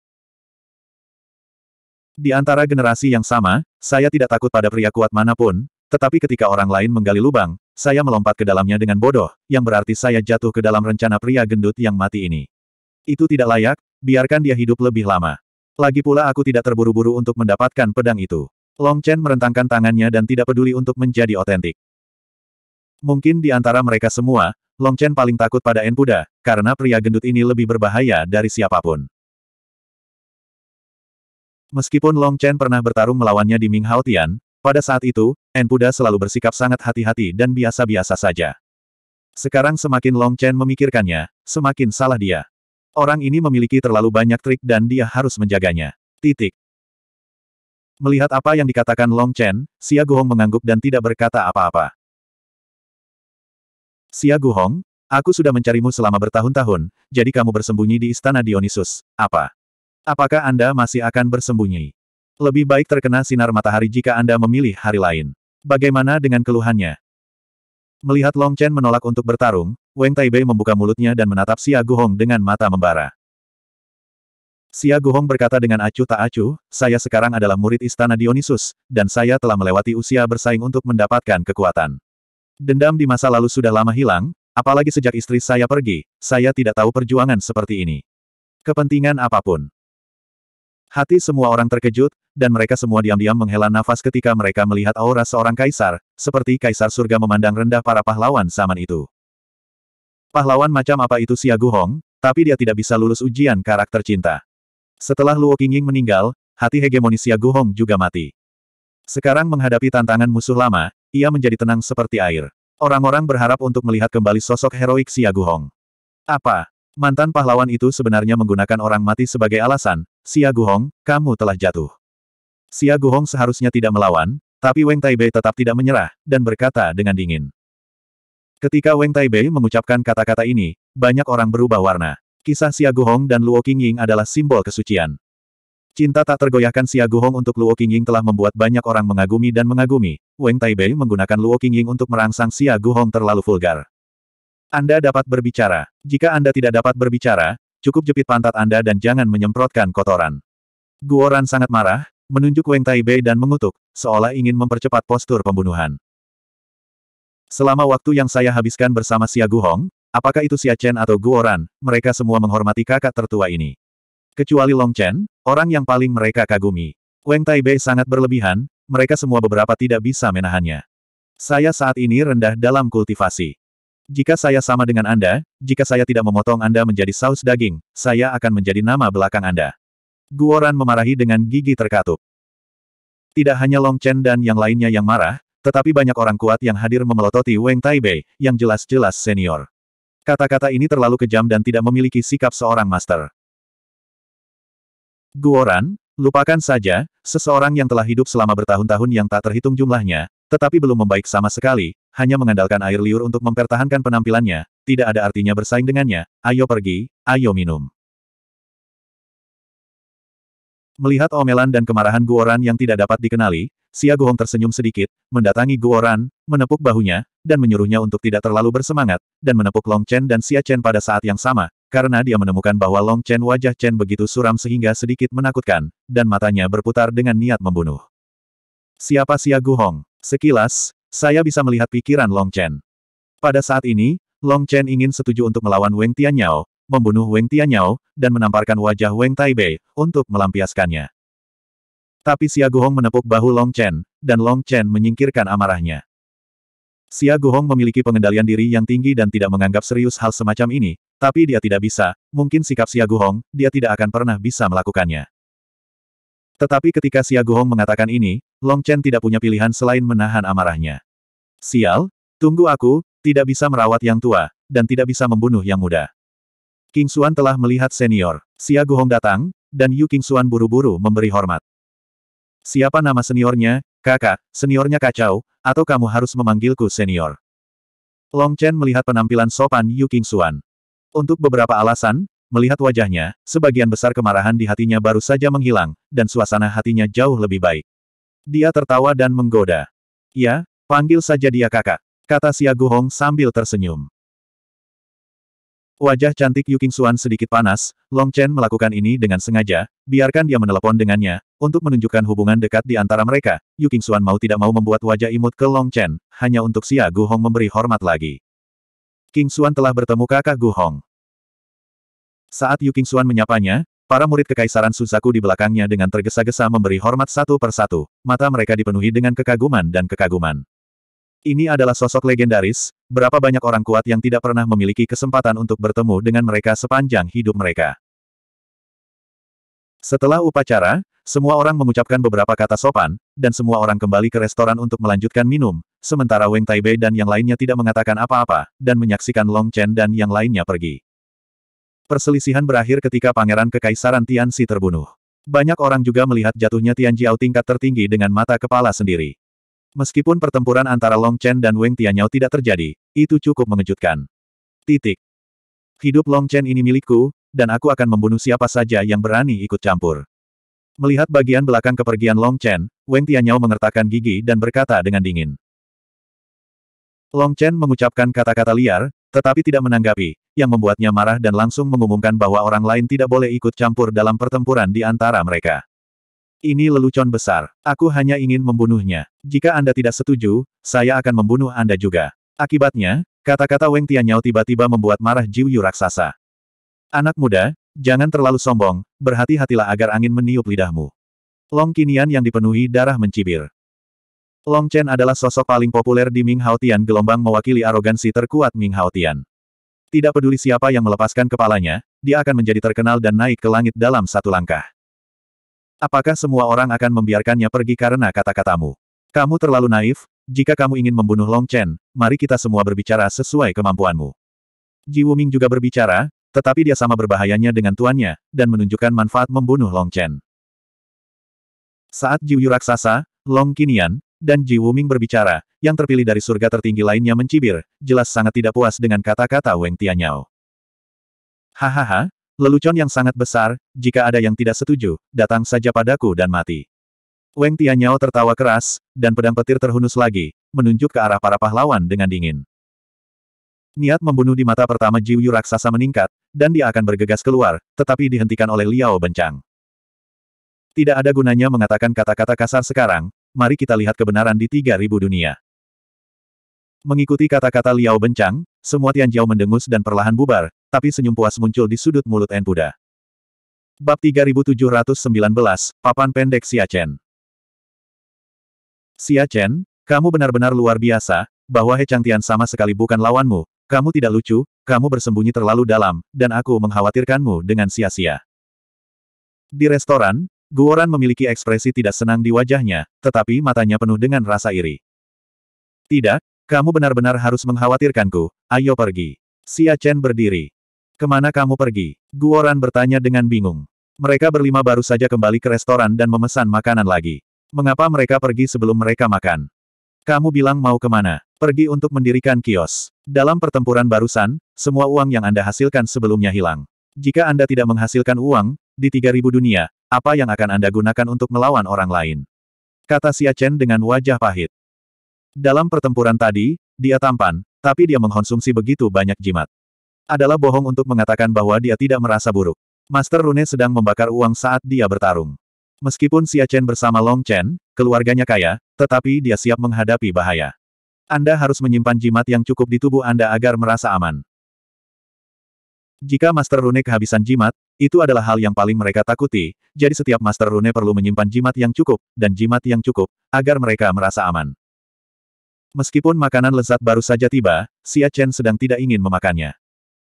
Di antara generasi yang sama, saya tidak takut pada pria kuat manapun, tetapi ketika orang lain menggali lubang, saya melompat ke dalamnya dengan bodoh, yang berarti saya jatuh ke dalam rencana pria gendut yang mati ini. Itu tidak layak, biarkan dia hidup lebih lama. Lagi pula aku tidak terburu-buru untuk mendapatkan pedang itu. Long Chen merentangkan tangannya dan tidak peduli untuk menjadi otentik. Mungkin di antara mereka semua, Long Chen paling takut pada Enpuda, karena pria gendut ini lebih berbahaya dari siapapun. Meskipun Long Chen pernah bertarung melawannya di Ming Haotian, pada saat itu, Enpuda selalu bersikap sangat hati-hati dan biasa-biasa saja. Sekarang semakin Long Chen memikirkannya, semakin salah dia. Orang ini memiliki terlalu banyak trik dan dia harus menjaganya. Titik. Melihat apa yang dikatakan Long Chen, Xia Guhong mengangguk dan tidak berkata apa-apa. Xia Guhong, aku sudah mencarimu selama bertahun-tahun, jadi kamu bersembunyi di istana Dionysus. Apa? Apakah Anda masih akan bersembunyi? Lebih baik terkena sinar matahari jika Anda memilih hari lain. Bagaimana dengan keluhannya? Melihat Long Chen menolak untuk bertarung, Weng Taibei membuka mulutnya dan menatap Xia Guhong dengan mata membara. Xia Guhong berkata dengan acuh tak acuh, saya sekarang adalah murid istana Dionysus, dan saya telah melewati usia bersaing untuk mendapatkan kekuatan. Dendam di masa lalu sudah lama hilang, apalagi sejak istri saya pergi, saya tidak tahu perjuangan seperti ini. Kepentingan apapun. Hati semua orang terkejut, dan mereka semua diam-diam menghela nafas ketika mereka melihat aura seorang kaisar, seperti kaisar surga memandang rendah para pahlawan zaman itu. Pahlawan macam apa itu Xia Guhong, tapi dia tidak bisa lulus ujian karakter cinta. Setelah Luo Qingying meninggal, hati hegemoni Xia Guhong juga mati. Sekarang menghadapi tantangan musuh lama, ia menjadi tenang seperti air. Orang-orang berharap untuk melihat kembali sosok heroik Siaguhong. Apa? Mantan pahlawan itu sebenarnya menggunakan orang mati sebagai alasan, Siaguhong, kamu telah jatuh. Siaguhong seharusnya tidak melawan, tapi Weng Taibei tetap tidak menyerah, dan berkata dengan dingin. Ketika Weng Taibei mengucapkan kata-kata ini, banyak orang berubah warna. Kisah Siaguhong dan Luo Qingying adalah simbol kesucian. Cinta tak tergoyahkan Xia Guhong untuk Luo Qingying telah membuat banyak orang mengagumi dan mengagumi. Weng Taibei menggunakan Luo Qingying untuk merangsang Xia Guhong terlalu vulgar. Anda dapat berbicara. Jika Anda tidak dapat berbicara, cukup jepit pantat Anda dan jangan menyemprotkan kotoran. Guoran sangat marah, menunjuk Weng Taibei dan mengutuk, seolah ingin mempercepat postur pembunuhan. Selama waktu yang saya habiskan bersama Xia Guhong, apakah itu Xia Chen atau Guoran, mereka semua menghormati kakak tertua ini. Kecuali Long Chen, orang yang paling mereka kagumi. Wang Taibei sangat berlebihan, mereka semua beberapa tidak bisa menahannya. Saya saat ini rendah dalam kultivasi. Jika saya sama dengan Anda, jika saya tidak memotong Anda menjadi saus daging, saya akan menjadi nama belakang Anda. Guoran memarahi dengan gigi terkatup. Tidak hanya Long Chen dan yang lainnya yang marah, tetapi banyak orang kuat yang hadir memelototi Wang Taibei, yang jelas-jelas senior. Kata-kata ini terlalu kejam dan tidak memiliki sikap seorang master. Guoran, lupakan saja, seseorang yang telah hidup selama bertahun-tahun yang tak terhitung jumlahnya, tetapi belum membaik sama sekali, hanya mengandalkan air liur untuk mempertahankan penampilannya, tidak ada artinya bersaing dengannya, ayo pergi, ayo minum. Melihat omelan dan kemarahan Guoran yang tidak dapat dikenali, Xia Guhong tersenyum sedikit, mendatangi Guoran, menepuk bahunya, dan menyuruhnya untuk tidak terlalu bersemangat, dan menepuk Long Chen dan Xia Chen pada saat yang sama, karena dia menemukan bahwa Long Chen wajah Chen begitu suram sehingga sedikit menakutkan, dan matanya berputar dengan niat membunuh. Siapa Xia Guhong? Sekilas, saya bisa melihat pikiran Long Chen. Pada saat ini, Long Chen ingin setuju untuk melawan Weng Tianyao, membunuh Weng Tianyao, dan menamparkan wajah Weng Taibei, untuk melampiaskannya. Tapi Xia Guhong menepuk bahu Long Chen, dan Long Chen menyingkirkan amarahnya. Xia Guhong memiliki pengendalian diri yang tinggi dan tidak menganggap serius hal semacam ini, tapi dia tidak bisa, mungkin sikap Xia Guhong, dia tidak akan pernah bisa melakukannya. Tetapi ketika Xia Guhong mengatakan ini, Long Chen tidak punya pilihan selain menahan amarahnya. Sial, tunggu aku, tidak bisa merawat yang tua, dan tidak bisa membunuh yang muda. King Xuan telah melihat senior. Xia Guhong datang, dan Yu King Xuan buru-buru memberi hormat. Siapa nama seniornya? Kakak, seniornya kacau, atau kamu harus memanggilku senior. Long Chen melihat penampilan sopan Yu King Xuan. Untuk beberapa alasan, melihat wajahnya, sebagian besar kemarahan di hatinya baru saja menghilang, dan suasana hatinya jauh lebih baik. Dia tertawa dan menggoda. Ya, panggil saja dia kakak, kata Xia Guhong sambil tersenyum. Wajah cantik King Xuan sedikit panas, Long Chen melakukan ini dengan sengaja, biarkan dia menelepon dengannya, untuk menunjukkan hubungan dekat di antara mereka, Yu Qingxuan mau tidak mau membuat wajah imut ke Long Chen, hanya untuk Xia Gu Hong memberi hormat lagi. Qingxuan telah bertemu kakak Gu Hong. Saat Yu Qingxuan menyapanya, para murid kekaisaran Suzaku di belakangnya dengan tergesa-gesa memberi hormat satu per satu, mata mereka dipenuhi dengan kekaguman dan kekaguman. Ini adalah sosok legendaris, berapa banyak orang kuat yang tidak pernah memiliki kesempatan untuk bertemu dengan mereka sepanjang hidup mereka. Setelah upacara, semua orang mengucapkan beberapa kata sopan, dan semua orang kembali ke restoran untuk melanjutkan minum, sementara Weng Taibei dan yang lainnya tidak mengatakan apa-apa, dan menyaksikan Long Chen dan yang lainnya pergi. Perselisihan berakhir ketika pangeran kekaisaran Tian Tianxi terbunuh. Banyak orang juga melihat jatuhnya Tian Jiao tingkat tertinggi dengan mata kepala sendiri. Meskipun pertempuran antara Long Chen dan Weng Tianyao tidak terjadi, itu cukup mengejutkan. Titik. Hidup Long Chen ini milikku, dan aku akan membunuh siapa saja yang berani ikut campur. Melihat bagian belakang kepergian Long Chen, Wen Tianyao mengertakkan gigi dan berkata dengan dingin. Long Chen mengucapkan kata-kata liar, tetapi tidak menanggapi, yang membuatnya marah dan langsung mengumumkan bahwa orang lain tidak boleh ikut campur dalam pertempuran di antara mereka. Ini lelucon besar. Aku hanya ingin membunuhnya. Jika Anda tidak setuju, saya akan membunuh Anda juga. Akibatnya, kata-kata Weng Tianyao tiba-tiba membuat marah Jiuyu raksasa. Anak muda, Jangan terlalu sombong, berhati-hatilah agar angin meniup lidahmu. Long Qinian yang dipenuhi darah mencibir. Long Chen adalah sosok paling populer di Ming Haotian gelombang mewakili arogansi terkuat Ming Haotian. Tidak peduli siapa yang melepaskan kepalanya, dia akan menjadi terkenal dan naik ke langit dalam satu langkah. Apakah semua orang akan membiarkannya pergi karena kata-katamu? Kamu terlalu naif, jika kamu ingin membunuh Long Chen, mari kita semua berbicara sesuai kemampuanmu. Ji Wuming juga berbicara, tetapi dia sama berbahayanya dengan tuannya, dan menunjukkan manfaat membunuh Long Chen. Saat Jiuyu raksasa, Long Kinian, dan Ji Wuming berbicara, yang terpilih dari surga tertinggi lainnya mencibir, jelas sangat tidak puas dengan kata-kata Weng Tianyao. Hahaha, lelucon yang sangat besar, jika ada yang tidak setuju, datang saja padaku dan mati. Weng Tianyao tertawa keras, dan pedang petir terhunus lagi, menunjuk ke arah para pahlawan dengan dingin. Niat membunuh di mata pertama Jiuyu raksasa meningkat, dan dia akan bergegas keluar, tetapi dihentikan oleh Liao Bencang. Tidak ada gunanya mengatakan kata-kata kasar sekarang, mari kita lihat kebenaran di 3000 dunia. Mengikuti kata-kata Liao Bencang, semua Tianjiao mendengus dan perlahan bubar, tapi senyum puas muncul di sudut mulut En Bab 3719, Papan Pendek Siachen Siachen, kamu benar-benar luar biasa, bahwa He Changtian sama sekali bukan lawanmu, kamu tidak lucu, kamu bersembunyi terlalu dalam, dan aku mengkhawatirkanmu dengan sia-sia. Di restoran, Guoran memiliki ekspresi tidak senang di wajahnya, tetapi matanya penuh dengan rasa iri. Tidak, kamu benar-benar harus mengkhawatirkanku, ayo pergi. Xia Chen berdiri. Kemana kamu pergi? Guoran bertanya dengan bingung. Mereka berlima baru saja kembali ke restoran dan memesan makanan lagi. Mengapa mereka pergi sebelum mereka makan? Kamu bilang mau kemana? Pergi untuk mendirikan kios. Dalam pertempuran barusan, semua uang yang Anda hasilkan sebelumnya hilang. Jika Anda tidak menghasilkan uang, di 3000 dunia, apa yang akan Anda gunakan untuk melawan orang lain? Kata Xia Chen dengan wajah pahit. Dalam pertempuran tadi, dia tampan, tapi dia mengkonsumsi begitu banyak jimat. Adalah bohong untuk mengatakan bahwa dia tidak merasa buruk. Master Rune sedang membakar uang saat dia bertarung. Meskipun Xia Chen bersama Long Chen, keluarganya kaya, tetapi dia siap menghadapi bahaya. Anda harus menyimpan jimat yang cukup di tubuh Anda agar merasa aman. Jika Master Rune kehabisan jimat, itu adalah hal yang paling mereka takuti, jadi setiap Master Rune perlu menyimpan jimat yang cukup, dan jimat yang cukup, agar mereka merasa aman. Meskipun makanan lezat baru saja tiba, Xia Chen sedang tidak ingin memakannya.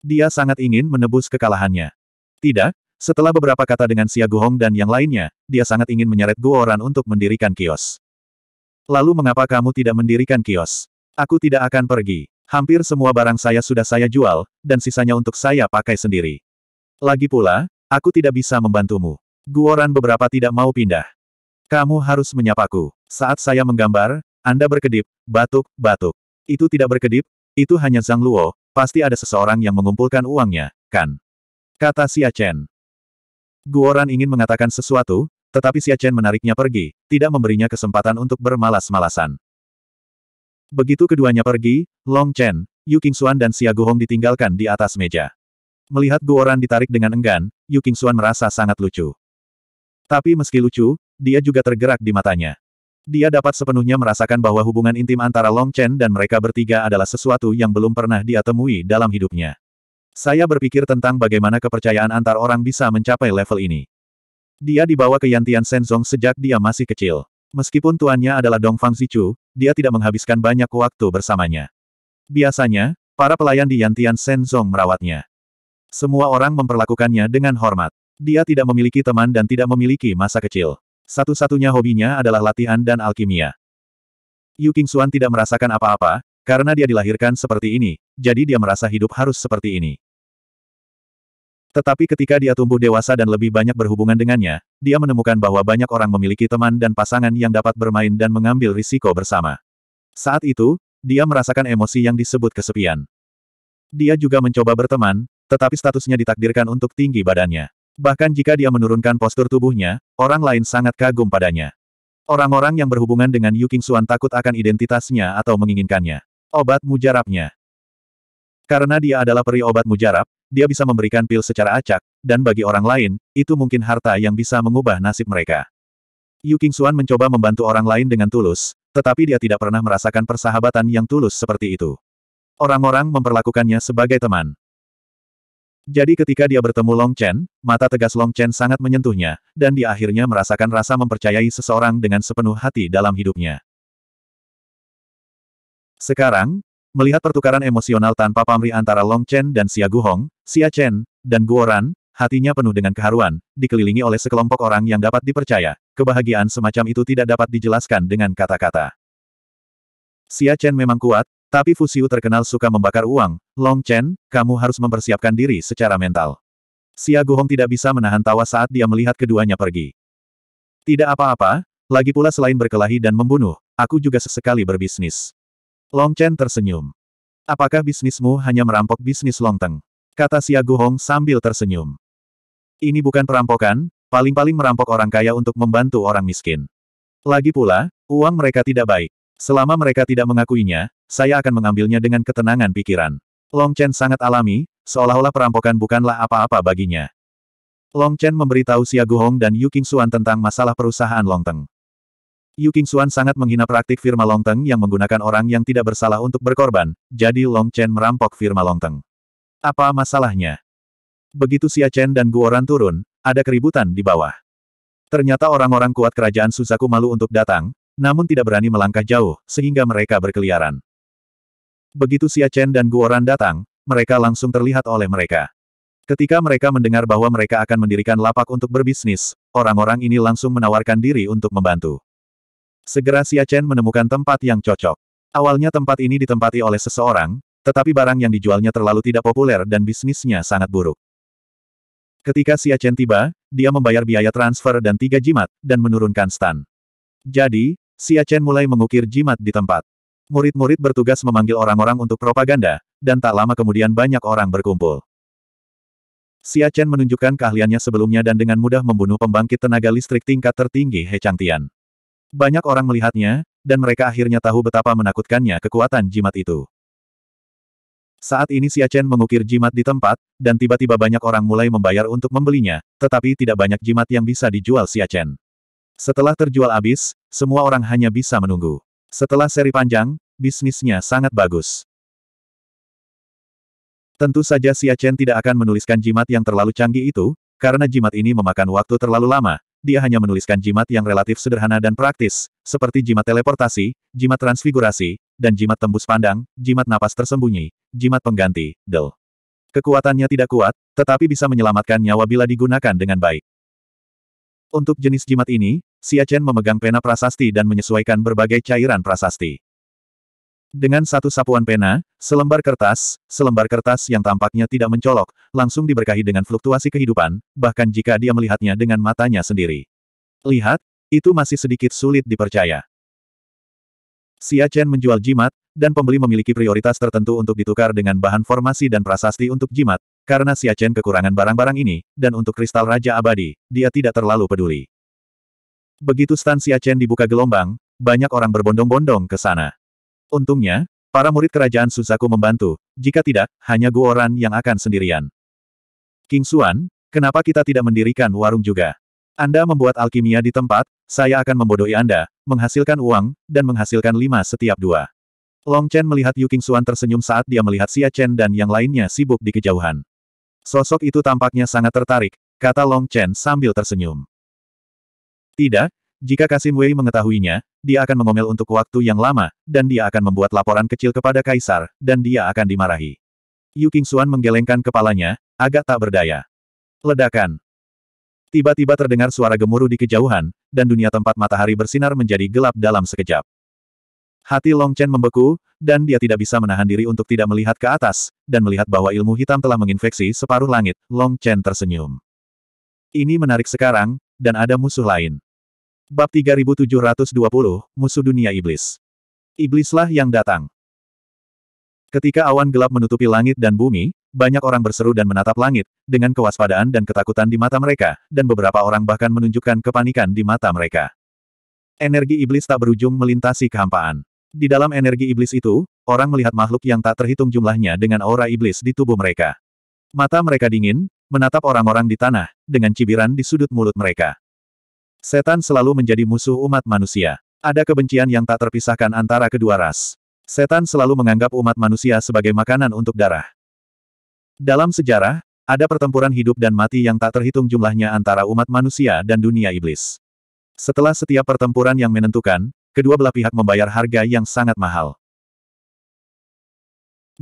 Dia sangat ingin menebus kekalahannya. Tidak, setelah beberapa kata dengan Xia Guhong dan yang lainnya, dia sangat ingin menyeret Guoran untuk mendirikan kios. Lalu mengapa kamu tidak mendirikan kios? Aku tidak akan pergi. Hampir semua barang saya sudah saya jual, dan sisanya untuk saya pakai sendiri. Lagi pula, aku tidak bisa membantumu. Guoran beberapa tidak mau pindah. Kamu harus menyapaku. Saat saya menggambar, Anda berkedip, batuk, batuk. Itu tidak berkedip, itu hanya Zhang Luo, pasti ada seseorang yang mengumpulkan uangnya, kan? Kata Xia Chen. Guoran ingin mengatakan sesuatu, tetapi Xia Chen menariknya pergi, tidak memberinya kesempatan untuk bermalas-malasan. Begitu keduanya pergi, Long Chen, Yu Qingxuan dan Xia Guhong ditinggalkan di atas meja. Melihat Guoran ditarik dengan enggan, Yu Qingxuan merasa sangat lucu. Tapi meski lucu, dia juga tergerak di matanya. Dia dapat sepenuhnya merasakan bahwa hubungan intim antara Long Chen dan mereka bertiga adalah sesuatu yang belum pernah dia temui dalam hidupnya. Saya berpikir tentang bagaimana kepercayaan antar orang bisa mencapai level ini. Dia dibawa ke Yantian Senzong sejak dia masih kecil. Meskipun tuannya adalah Dongfang Zichu, dia tidak menghabiskan banyak waktu bersamanya. Biasanya, para pelayan di Yantian Senzong merawatnya. Semua orang memperlakukannya dengan hormat. Dia tidak memiliki teman dan tidak memiliki masa kecil. Satu-satunya hobinya adalah latihan dan alkimia. Yu Qingxuan tidak merasakan apa-apa, karena dia dilahirkan seperti ini, jadi dia merasa hidup harus seperti ini. Tetapi ketika dia tumbuh dewasa dan lebih banyak berhubungan dengannya, dia menemukan bahwa banyak orang memiliki teman dan pasangan yang dapat bermain dan mengambil risiko bersama. Saat itu, dia merasakan emosi yang disebut kesepian. Dia juga mencoba berteman, tetapi statusnya ditakdirkan untuk tinggi badannya. Bahkan jika dia menurunkan postur tubuhnya, orang lain sangat kagum padanya. Orang-orang yang berhubungan dengan Yu Suan takut akan identitasnya atau menginginkannya. Obat mujarabnya. Karena dia adalah peri obat mujarab, dia bisa memberikan pil secara acak, dan bagi orang lain, itu mungkin harta yang bisa mengubah nasib mereka. Yu Xuan mencoba membantu orang lain dengan tulus, tetapi dia tidak pernah merasakan persahabatan yang tulus seperti itu. Orang-orang memperlakukannya sebagai teman. Jadi ketika dia bertemu Long Chen, mata tegas Long Chen sangat menyentuhnya, dan dia akhirnya merasakan rasa mempercayai seseorang dengan sepenuh hati dalam hidupnya. Sekarang, Melihat pertukaran emosional tanpa pamrih antara Long Chen dan Xia Guhong, Xia Chen, dan Guoran, hatinya penuh dengan keharuan, dikelilingi oleh sekelompok orang yang dapat dipercaya. Kebahagiaan semacam itu tidak dapat dijelaskan dengan kata-kata. Xia Chen memang kuat, tapi Fusiu terkenal suka membakar uang. Long Chen, kamu harus mempersiapkan diri secara mental. Xia Guhong tidak bisa menahan tawa saat dia melihat keduanya pergi. Tidak apa-apa, lagi pula selain berkelahi dan membunuh, aku juga sesekali berbisnis. Long Chen tersenyum. Apakah bisnismu hanya merampok bisnis Long Teng? Kata Siaguhong Hong sambil tersenyum. Ini bukan perampokan, paling-paling merampok orang kaya untuk membantu orang miskin. Lagi pula, uang mereka tidak baik. Selama mereka tidak mengakuinya, saya akan mengambilnya dengan ketenangan pikiran. Long Chen sangat alami, seolah-olah perampokan bukanlah apa-apa baginya. Long Chen memberitahu Siaguhong Hong dan Yu Suan tentang masalah perusahaan Long Teng. Yu King sangat menghina praktik firma Longteng yang menggunakan orang yang tidak bersalah untuk berkorban, jadi Long Chen merampok firma Longteng. Apa masalahnya? Begitu Xia Chen dan Guoran turun, ada keributan di bawah. Ternyata orang-orang kuat kerajaan Suzaku malu untuk datang, namun tidak berani melangkah jauh, sehingga mereka berkeliaran. Begitu Xia Chen dan Guoran datang, mereka langsung terlihat oleh mereka. Ketika mereka mendengar bahwa mereka akan mendirikan lapak untuk berbisnis, orang-orang ini langsung menawarkan diri untuk membantu. Segera Xia Chen menemukan tempat yang cocok. Awalnya tempat ini ditempati oleh seseorang, tetapi barang yang dijualnya terlalu tidak populer dan bisnisnya sangat buruk. Ketika Xia Chen tiba, dia membayar biaya transfer dan tiga jimat, dan menurunkan stan. Jadi, Xia Chen mulai mengukir jimat di tempat. Murid-murid bertugas memanggil orang-orang untuk propaganda, dan tak lama kemudian banyak orang berkumpul. Xia Chen menunjukkan keahliannya sebelumnya dan dengan mudah membunuh pembangkit tenaga listrik tingkat tertinggi He Chang Tian. Banyak orang melihatnya, dan mereka akhirnya tahu betapa menakutkannya kekuatan jimat itu. Saat ini Xia Chen mengukir jimat di tempat, dan tiba-tiba banyak orang mulai membayar untuk membelinya, tetapi tidak banyak jimat yang bisa dijual Xia Chen. Setelah terjual habis, semua orang hanya bisa menunggu. Setelah seri panjang, bisnisnya sangat bagus. Tentu saja Xia Chen tidak akan menuliskan jimat yang terlalu canggih itu, karena jimat ini memakan waktu terlalu lama, dia hanya menuliskan jimat yang relatif sederhana dan praktis, seperti jimat teleportasi, jimat transfigurasi, dan jimat tembus pandang, jimat napas tersembunyi, jimat pengganti, del. Kekuatannya tidak kuat, tetapi bisa menyelamatkan nyawa bila digunakan dengan baik. Untuk jenis jimat ini, Xia Chen memegang pena prasasti dan menyesuaikan berbagai cairan prasasti. Dengan satu sapuan pena, selembar kertas, selembar kertas yang tampaknya tidak mencolok, langsung diberkahi dengan fluktuasi kehidupan, bahkan jika dia melihatnya dengan matanya sendiri. Lihat, itu masih sedikit sulit dipercaya. Xia Chen menjual jimat, dan pembeli memiliki prioritas tertentu untuk ditukar dengan bahan formasi dan prasasti untuk jimat, karena Xia Chen kekurangan barang-barang ini, dan untuk kristal Raja Abadi, dia tidak terlalu peduli. Begitu stan Xia Chen dibuka gelombang, banyak orang berbondong-bondong ke sana. Untungnya, para murid kerajaan Suzaku membantu, jika tidak, hanya Guoran yang akan sendirian. King Suan, kenapa kita tidak mendirikan warung juga? Anda membuat alkimia di tempat, saya akan membodohi Anda, menghasilkan uang, dan menghasilkan lima setiap dua. Long Chen melihat Yu King Suan tersenyum saat dia melihat Xia Chen dan yang lainnya sibuk di kejauhan. Sosok itu tampaknya sangat tertarik, kata Long Chen sambil tersenyum. Tidak, jika Kasim Wei mengetahuinya, dia akan mengomel untuk waktu yang lama, dan dia akan membuat laporan kecil kepada Kaisar, dan dia akan dimarahi. Yu Qingxuan menggelengkan kepalanya, agak tak berdaya. Ledakan. Tiba-tiba terdengar suara gemuruh di kejauhan, dan dunia tempat matahari bersinar menjadi gelap dalam sekejap. Hati Long Chen membeku, dan dia tidak bisa menahan diri untuk tidak melihat ke atas, dan melihat bahwa ilmu hitam telah menginfeksi separuh langit, Long Chen tersenyum. Ini menarik sekarang, dan ada musuh lain. Bab 3720, Musuh Dunia Iblis. Iblislah yang datang. Ketika awan gelap menutupi langit dan bumi, banyak orang berseru dan menatap langit, dengan kewaspadaan dan ketakutan di mata mereka, dan beberapa orang bahkan menunjukkan kepanikan di mata mereka. Energi iblis tak berujung melintasi kehampaan. Di dalam energi iblis itu, orang melihat makhluk yang tak terhitung jumlahnya dengan aura iblis di tubuh mereka. Mata mereka dingin, menatap orang-orang di tanah, dengan cibiran di sudut mulut mereka. Setan selalu menjadi musuh umat manusia. Ada kebencian yang tak terpisahkan antara kedua ras. Setan selalu menganggap umat manusia sebagai makanan untuk darah. Dalam sejarah, ada pertempuran hidup dan mati yang tak terhitung jumlahnya antara umat manusia dan dunia iblis. Setelah setiap pertempuran yang menentukan, kedua belah pihak membayar harga yang sangat mahal.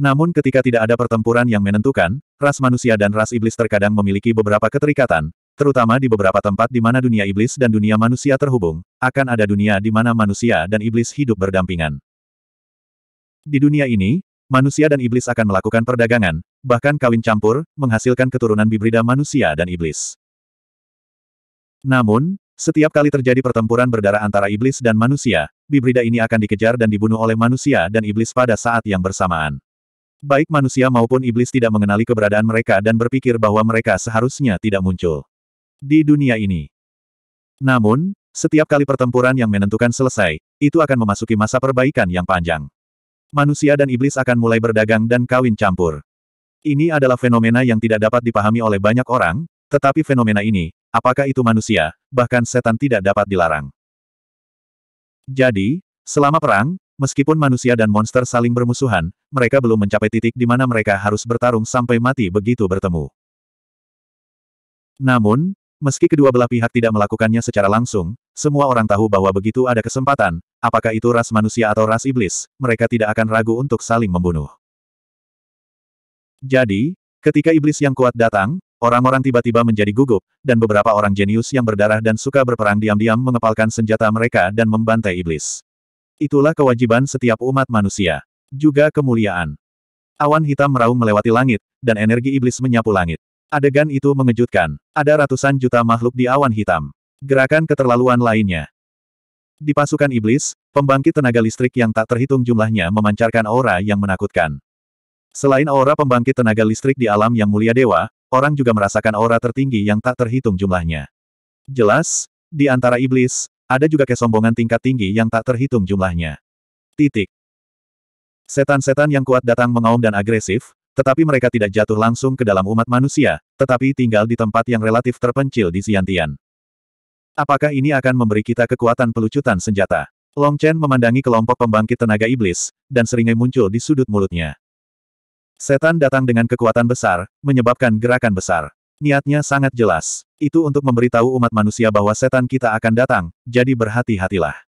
Namun ketika tidak ada pertempuran yang menentukan, ras manusia dan ras iblis terkadang memiliki beberapa keterikatan, Terutama di beberapa tempat di mana dunia iblis dan dunia manusia terhubung, akan ada dunia di mana manusia dan iblis hidup berdampingan. Di dunia ini, manusia dan iblis akan melakukan perdagangan, bahkan kawin campur, menghasilkan keturunan bibrida manusia dan iblis. Namun, setiap kali terjadi pertempuran berdarah antara iblis dan manusia, bibrida ini akan dikejar dan dibunuh oleh manusia dan iblis pada saat yang bersamaan. Baik manusia maupun iblis tidak mengenali keberadaan mereka dan berpikir bahwa mereka seharusnya tidak muncul di dunia ini. Namun, setiap kali pertempuran yang menentukan selesai, itu akan memasuki masa perbaikan yang panjang. Manusia dan iblis akan mulai berdagang dan kawin campur. Ini adalah fenomena yang tidak dapat dipahami oleh banyak orang, tetapi fenomena ini, apakah itu manusia, bahkan setan tidak dapat dilarang. Jadi, selama perang, meskipun manusia dan monster saling bermusuhan, mereka belum mencapai titik di mana mereka harus bertarung sampai mati begitu bertemu. Namun, Meski kedua belah pihak tidak melakukannya secara langsung, semua orang tahu bahwa begitu ada kesempatan, apakah itu ras manusia atau ras iblis, mereka tidak akan ragu untuk saling membunuh. Jadi, ketika iblis yang kuat datang, orang-orang tiba-tiba menjadi gugup, dan beberapa orang jenius yang berdarah dan suka berperang diam-diam mengepalkan senjata mereka dan membantai iblis. Itulah kewajiban setiap umat manusia. Juga kemuliaan. Awan hitam meraung melewati langit, dan energi iblis menyapu langit. Adegan itu mengejutkan. Ada ratusan juta makhluk di awan hitam. Gerakan keterlaluan lainnya. Di pasukan iblis, pembangkit tenaga listrik yang tak terhitung jumlahnya memancarkan aura yang menakutkan. Selain aura pembangkit tenaga listrik di alam yang mulia dewa, orang juga merasakan aura tertinggi yang tak terhitung jumlahnya. Jelas, di antara iblis, ada juga kesombongan tingkat tinggi yang tak terhitung jumlahnya. Titik. Setan-setan yang kuat datang mengaum dan agresif, tetapi mereka tidak jatuh langsung ke dalam umat manusia, tetapi tinggal di tempat yang relatif terpencil di Siantian. Apakah ini akan memberi kita kekuatan pelucutan senjata? Long Chen memandangi kelompok pembangkit tenaga iblis, dan seringai muncul di sudut mulutnya. Setan datang dengan kekuatan besar, menyebabkan gerakan besar. Niatnya sangat jelas. Itu untuk memberitahu umat manusia bahwa setan kita akan datang, jadi berhati-hatilah.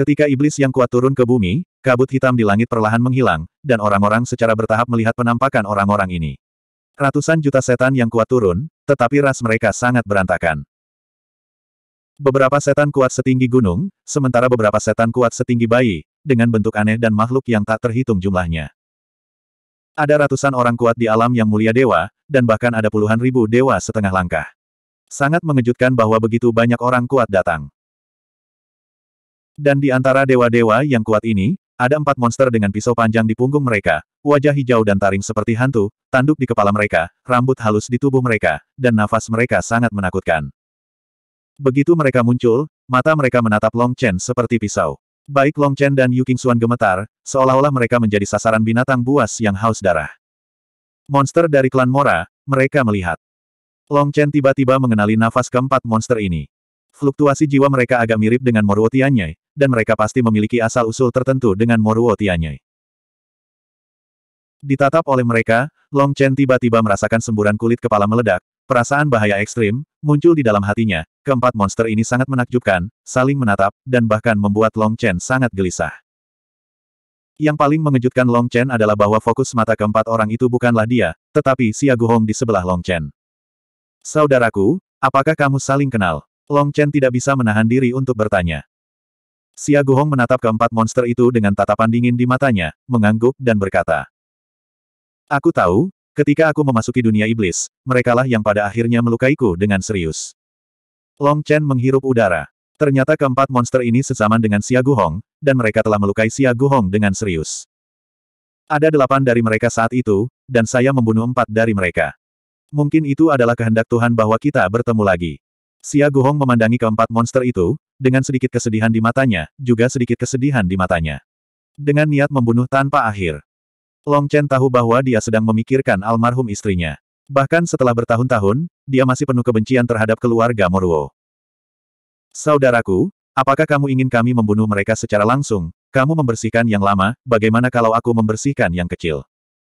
Ketika iblis yang kuat turun ke bumi, kabut hitam di langit perlahan menghilang, dan orang-orang secara bertahap melihat penampakan orang-orang ini. Ratusan juta setan yang kuat turun, tetapi ras mereka sangat berantakan. Beberapa setan kuat setinggi gunung, sementara beberapa setan kuat setinggi bayi, dengan bentuk aneh dan makhluk yang tak terhitung jumlahnya. Ada ratusan orang kuat di alam yang mulia dewa, dan bahkan ada puluhan ribu dewa setengah langkah. Sangat mengejutkan bahwa begitu banyak orang kuat datang. Dan di antara dewa-dewa yang kuat ini, ada empat monster dengan pisau panjang di punggung mereka, wajah hijau dan taring seperti hantu, tanduk di kepala mereka, rambut halus di tubuh mereka, dan nafas mereka sangat menakutkan. Begitu mereka muncul, mata mereka menatap Long Chen seperti pisau. Baik Long Chen dan Yu Qingxuan gemetar, seolah-olah mereka menjadi sasaran binatang buas yang haus darah. Monster dari klan Mora, mereka melihat. Long Chen tiba-tiba mengenali nafas keempat monster ini. Fluktuasi jiwa mereka agak mirip dengan Moruo Tianyai, dan mereka pasti memiliki asal-usul tertentu dengan Moruo Tianyai. Ditatap oleh mereka, Long Chen tiba-tiba merasakan semburan kulit kepala meledak, perasaan bahaya ekstrim, muncul di dalam hatinya, keempat monster ini sangat menakjubkan, saling menatap, dan bahkan membuat Long Chen sangat gelisah. Yang paling mengejutkan Long Chen adalah bahwa fokus mata keempat orang itu bukanlah dia, tetapi Xia Guhong di sebelah Long Chen. Saudaraku, apakah kamu saling kenal? Long Chen tidak bisa menahan diri untuk bertanya. Xia Guhong menatap keempat monster itu dengan tatapan dingin di matanya, mengangguk dan berkata. Aku tahu, ketika aku memasuki dunia iblis, merekalah yang pada akhirnya melukaiku dengan serius. Long Chen menghirup udara. Ternyata keempat monster ini sesaman dengan Xia Guhong, dan mereka telah melukai Xia Guhong dengan serius. Ada delapan dari mereka saat itu, dan saya membunuh empat dari mereka. Mungkin itu adalah kehendak Tuhan bahwa kita bertemu lagi. Xia Guhong memandangi keempat monster itu, dengan sedikit kesedihan di matanya, juga sedikit kesedihan di matanya. Dengan niat membunuh tanpa akhir. Long Chen tahu bahwa dia sedang memikirkan almarhum istrinya. Bahkan setelah bertahun-tahun, dia masih penuh kebencian terhadap keluarga Moruo. Saudaraku, apakah kamu ingin kami membunuh mereka secara langsung? Kamu membersihkan yang lama, bagaimana kalau aku membersihkan yang kecil?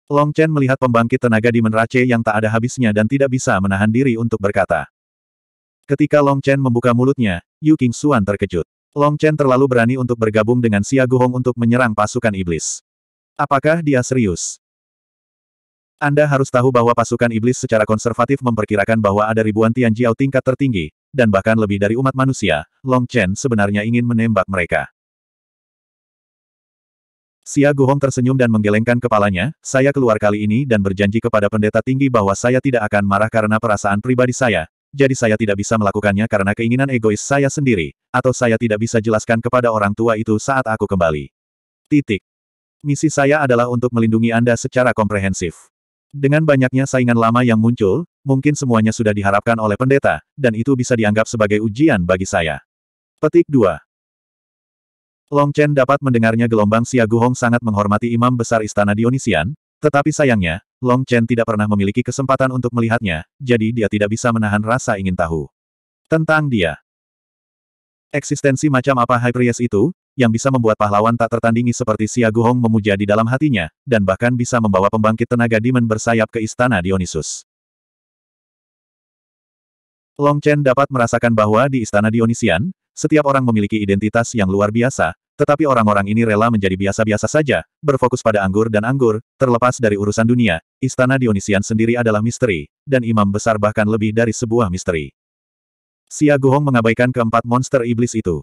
Long Chen melihat pembangkit tenaga di menrace yang tak ada habisnya dan tidak bisa menahan diri untuk berkata. Ketika Long Chen membuka mulutnya, Yu King Xuan terkejut. Long Chen terlalu berani untuk bergabung dengan Xia Guhong untuk menyerang pasukan iblis. Apakah dia serius? Anda harus tahu bahwa pasukan iblis secara konservatif memperkirakan bahwa ada ribuan Tianjiao tingkat tertinggi, dan bahkan lebih dari umat manusia, Long Chen sebenarnya ingin menembak mereka. Xia Guhong tersenyum dan menggelengkan kepalanya, saya keluar kali ini dan berjanji kepada pendeta tinggi bahwa saya tidak akan marah karena perasaan pribadi saya, jadi saya tidak bisa melakukannya karena keinginan egois saya sendiri, atau saya tidak bisa jelaskan kepada orang tua itu saat aku kembali. Titik. Misi saya adalah untuk melindungi Anda secara komprehensif. Dengan banyaknya saingan lama yang muncul, mungkin semuanya sudah diharapkan oleh pendeta, dan itu bisa dianggap sebagai ujian bagi saya. Petik 2. Long Chen dapat mendengarnya gelombang Xia Guhong sangat menghormati imam besar istana Dionisian, tetapi sayangnya, Long Chen tidak pernah memiliki kesempatan untuk melihatnya, jadi dia tidak bisa menahan rasa ingin tahu. Tentang dia. Eksistensi macam apa Hyperies itu, yang bisa membuat pahlawan tak tertandingi seperti Xia Guhong memuja di dalam hatinya, dan bahkan bisa membawa pembangkit tenaga demon bersayap ke istana Dionysus. Long Chen dapat merasakan bahwa di istana Dionysian, setiap orang memiliki identitas yang luar biasa, tetapi orang-orang ini rela menjadi biasa-biasa saja, berfokus pada anggur dan anggur, terlepas dari urusan dunia, istana Dionisian sendiri adalah misteri, dan imam besar bahkan lebih dari sebuah misteri. Xia Guhong mengabaikan keempat monster iblis itu.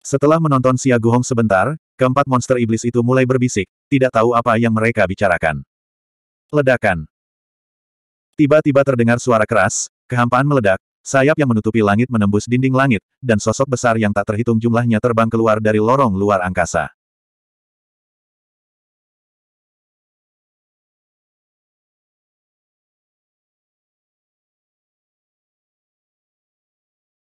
Setelah menonton Xia Guhong sebentar, keempat monster iblis itu mulai berbisik, tidak tahu apa yang mereka bicarakan. Ledakan. Tiba-tiba terdengar suara keras, kehampaan meledak, Sayap yang menutupi langit menembus dinding langit, dan sosok besar yang tak terhitung jumlahnya terbang keluar dari lorong luar angkasa.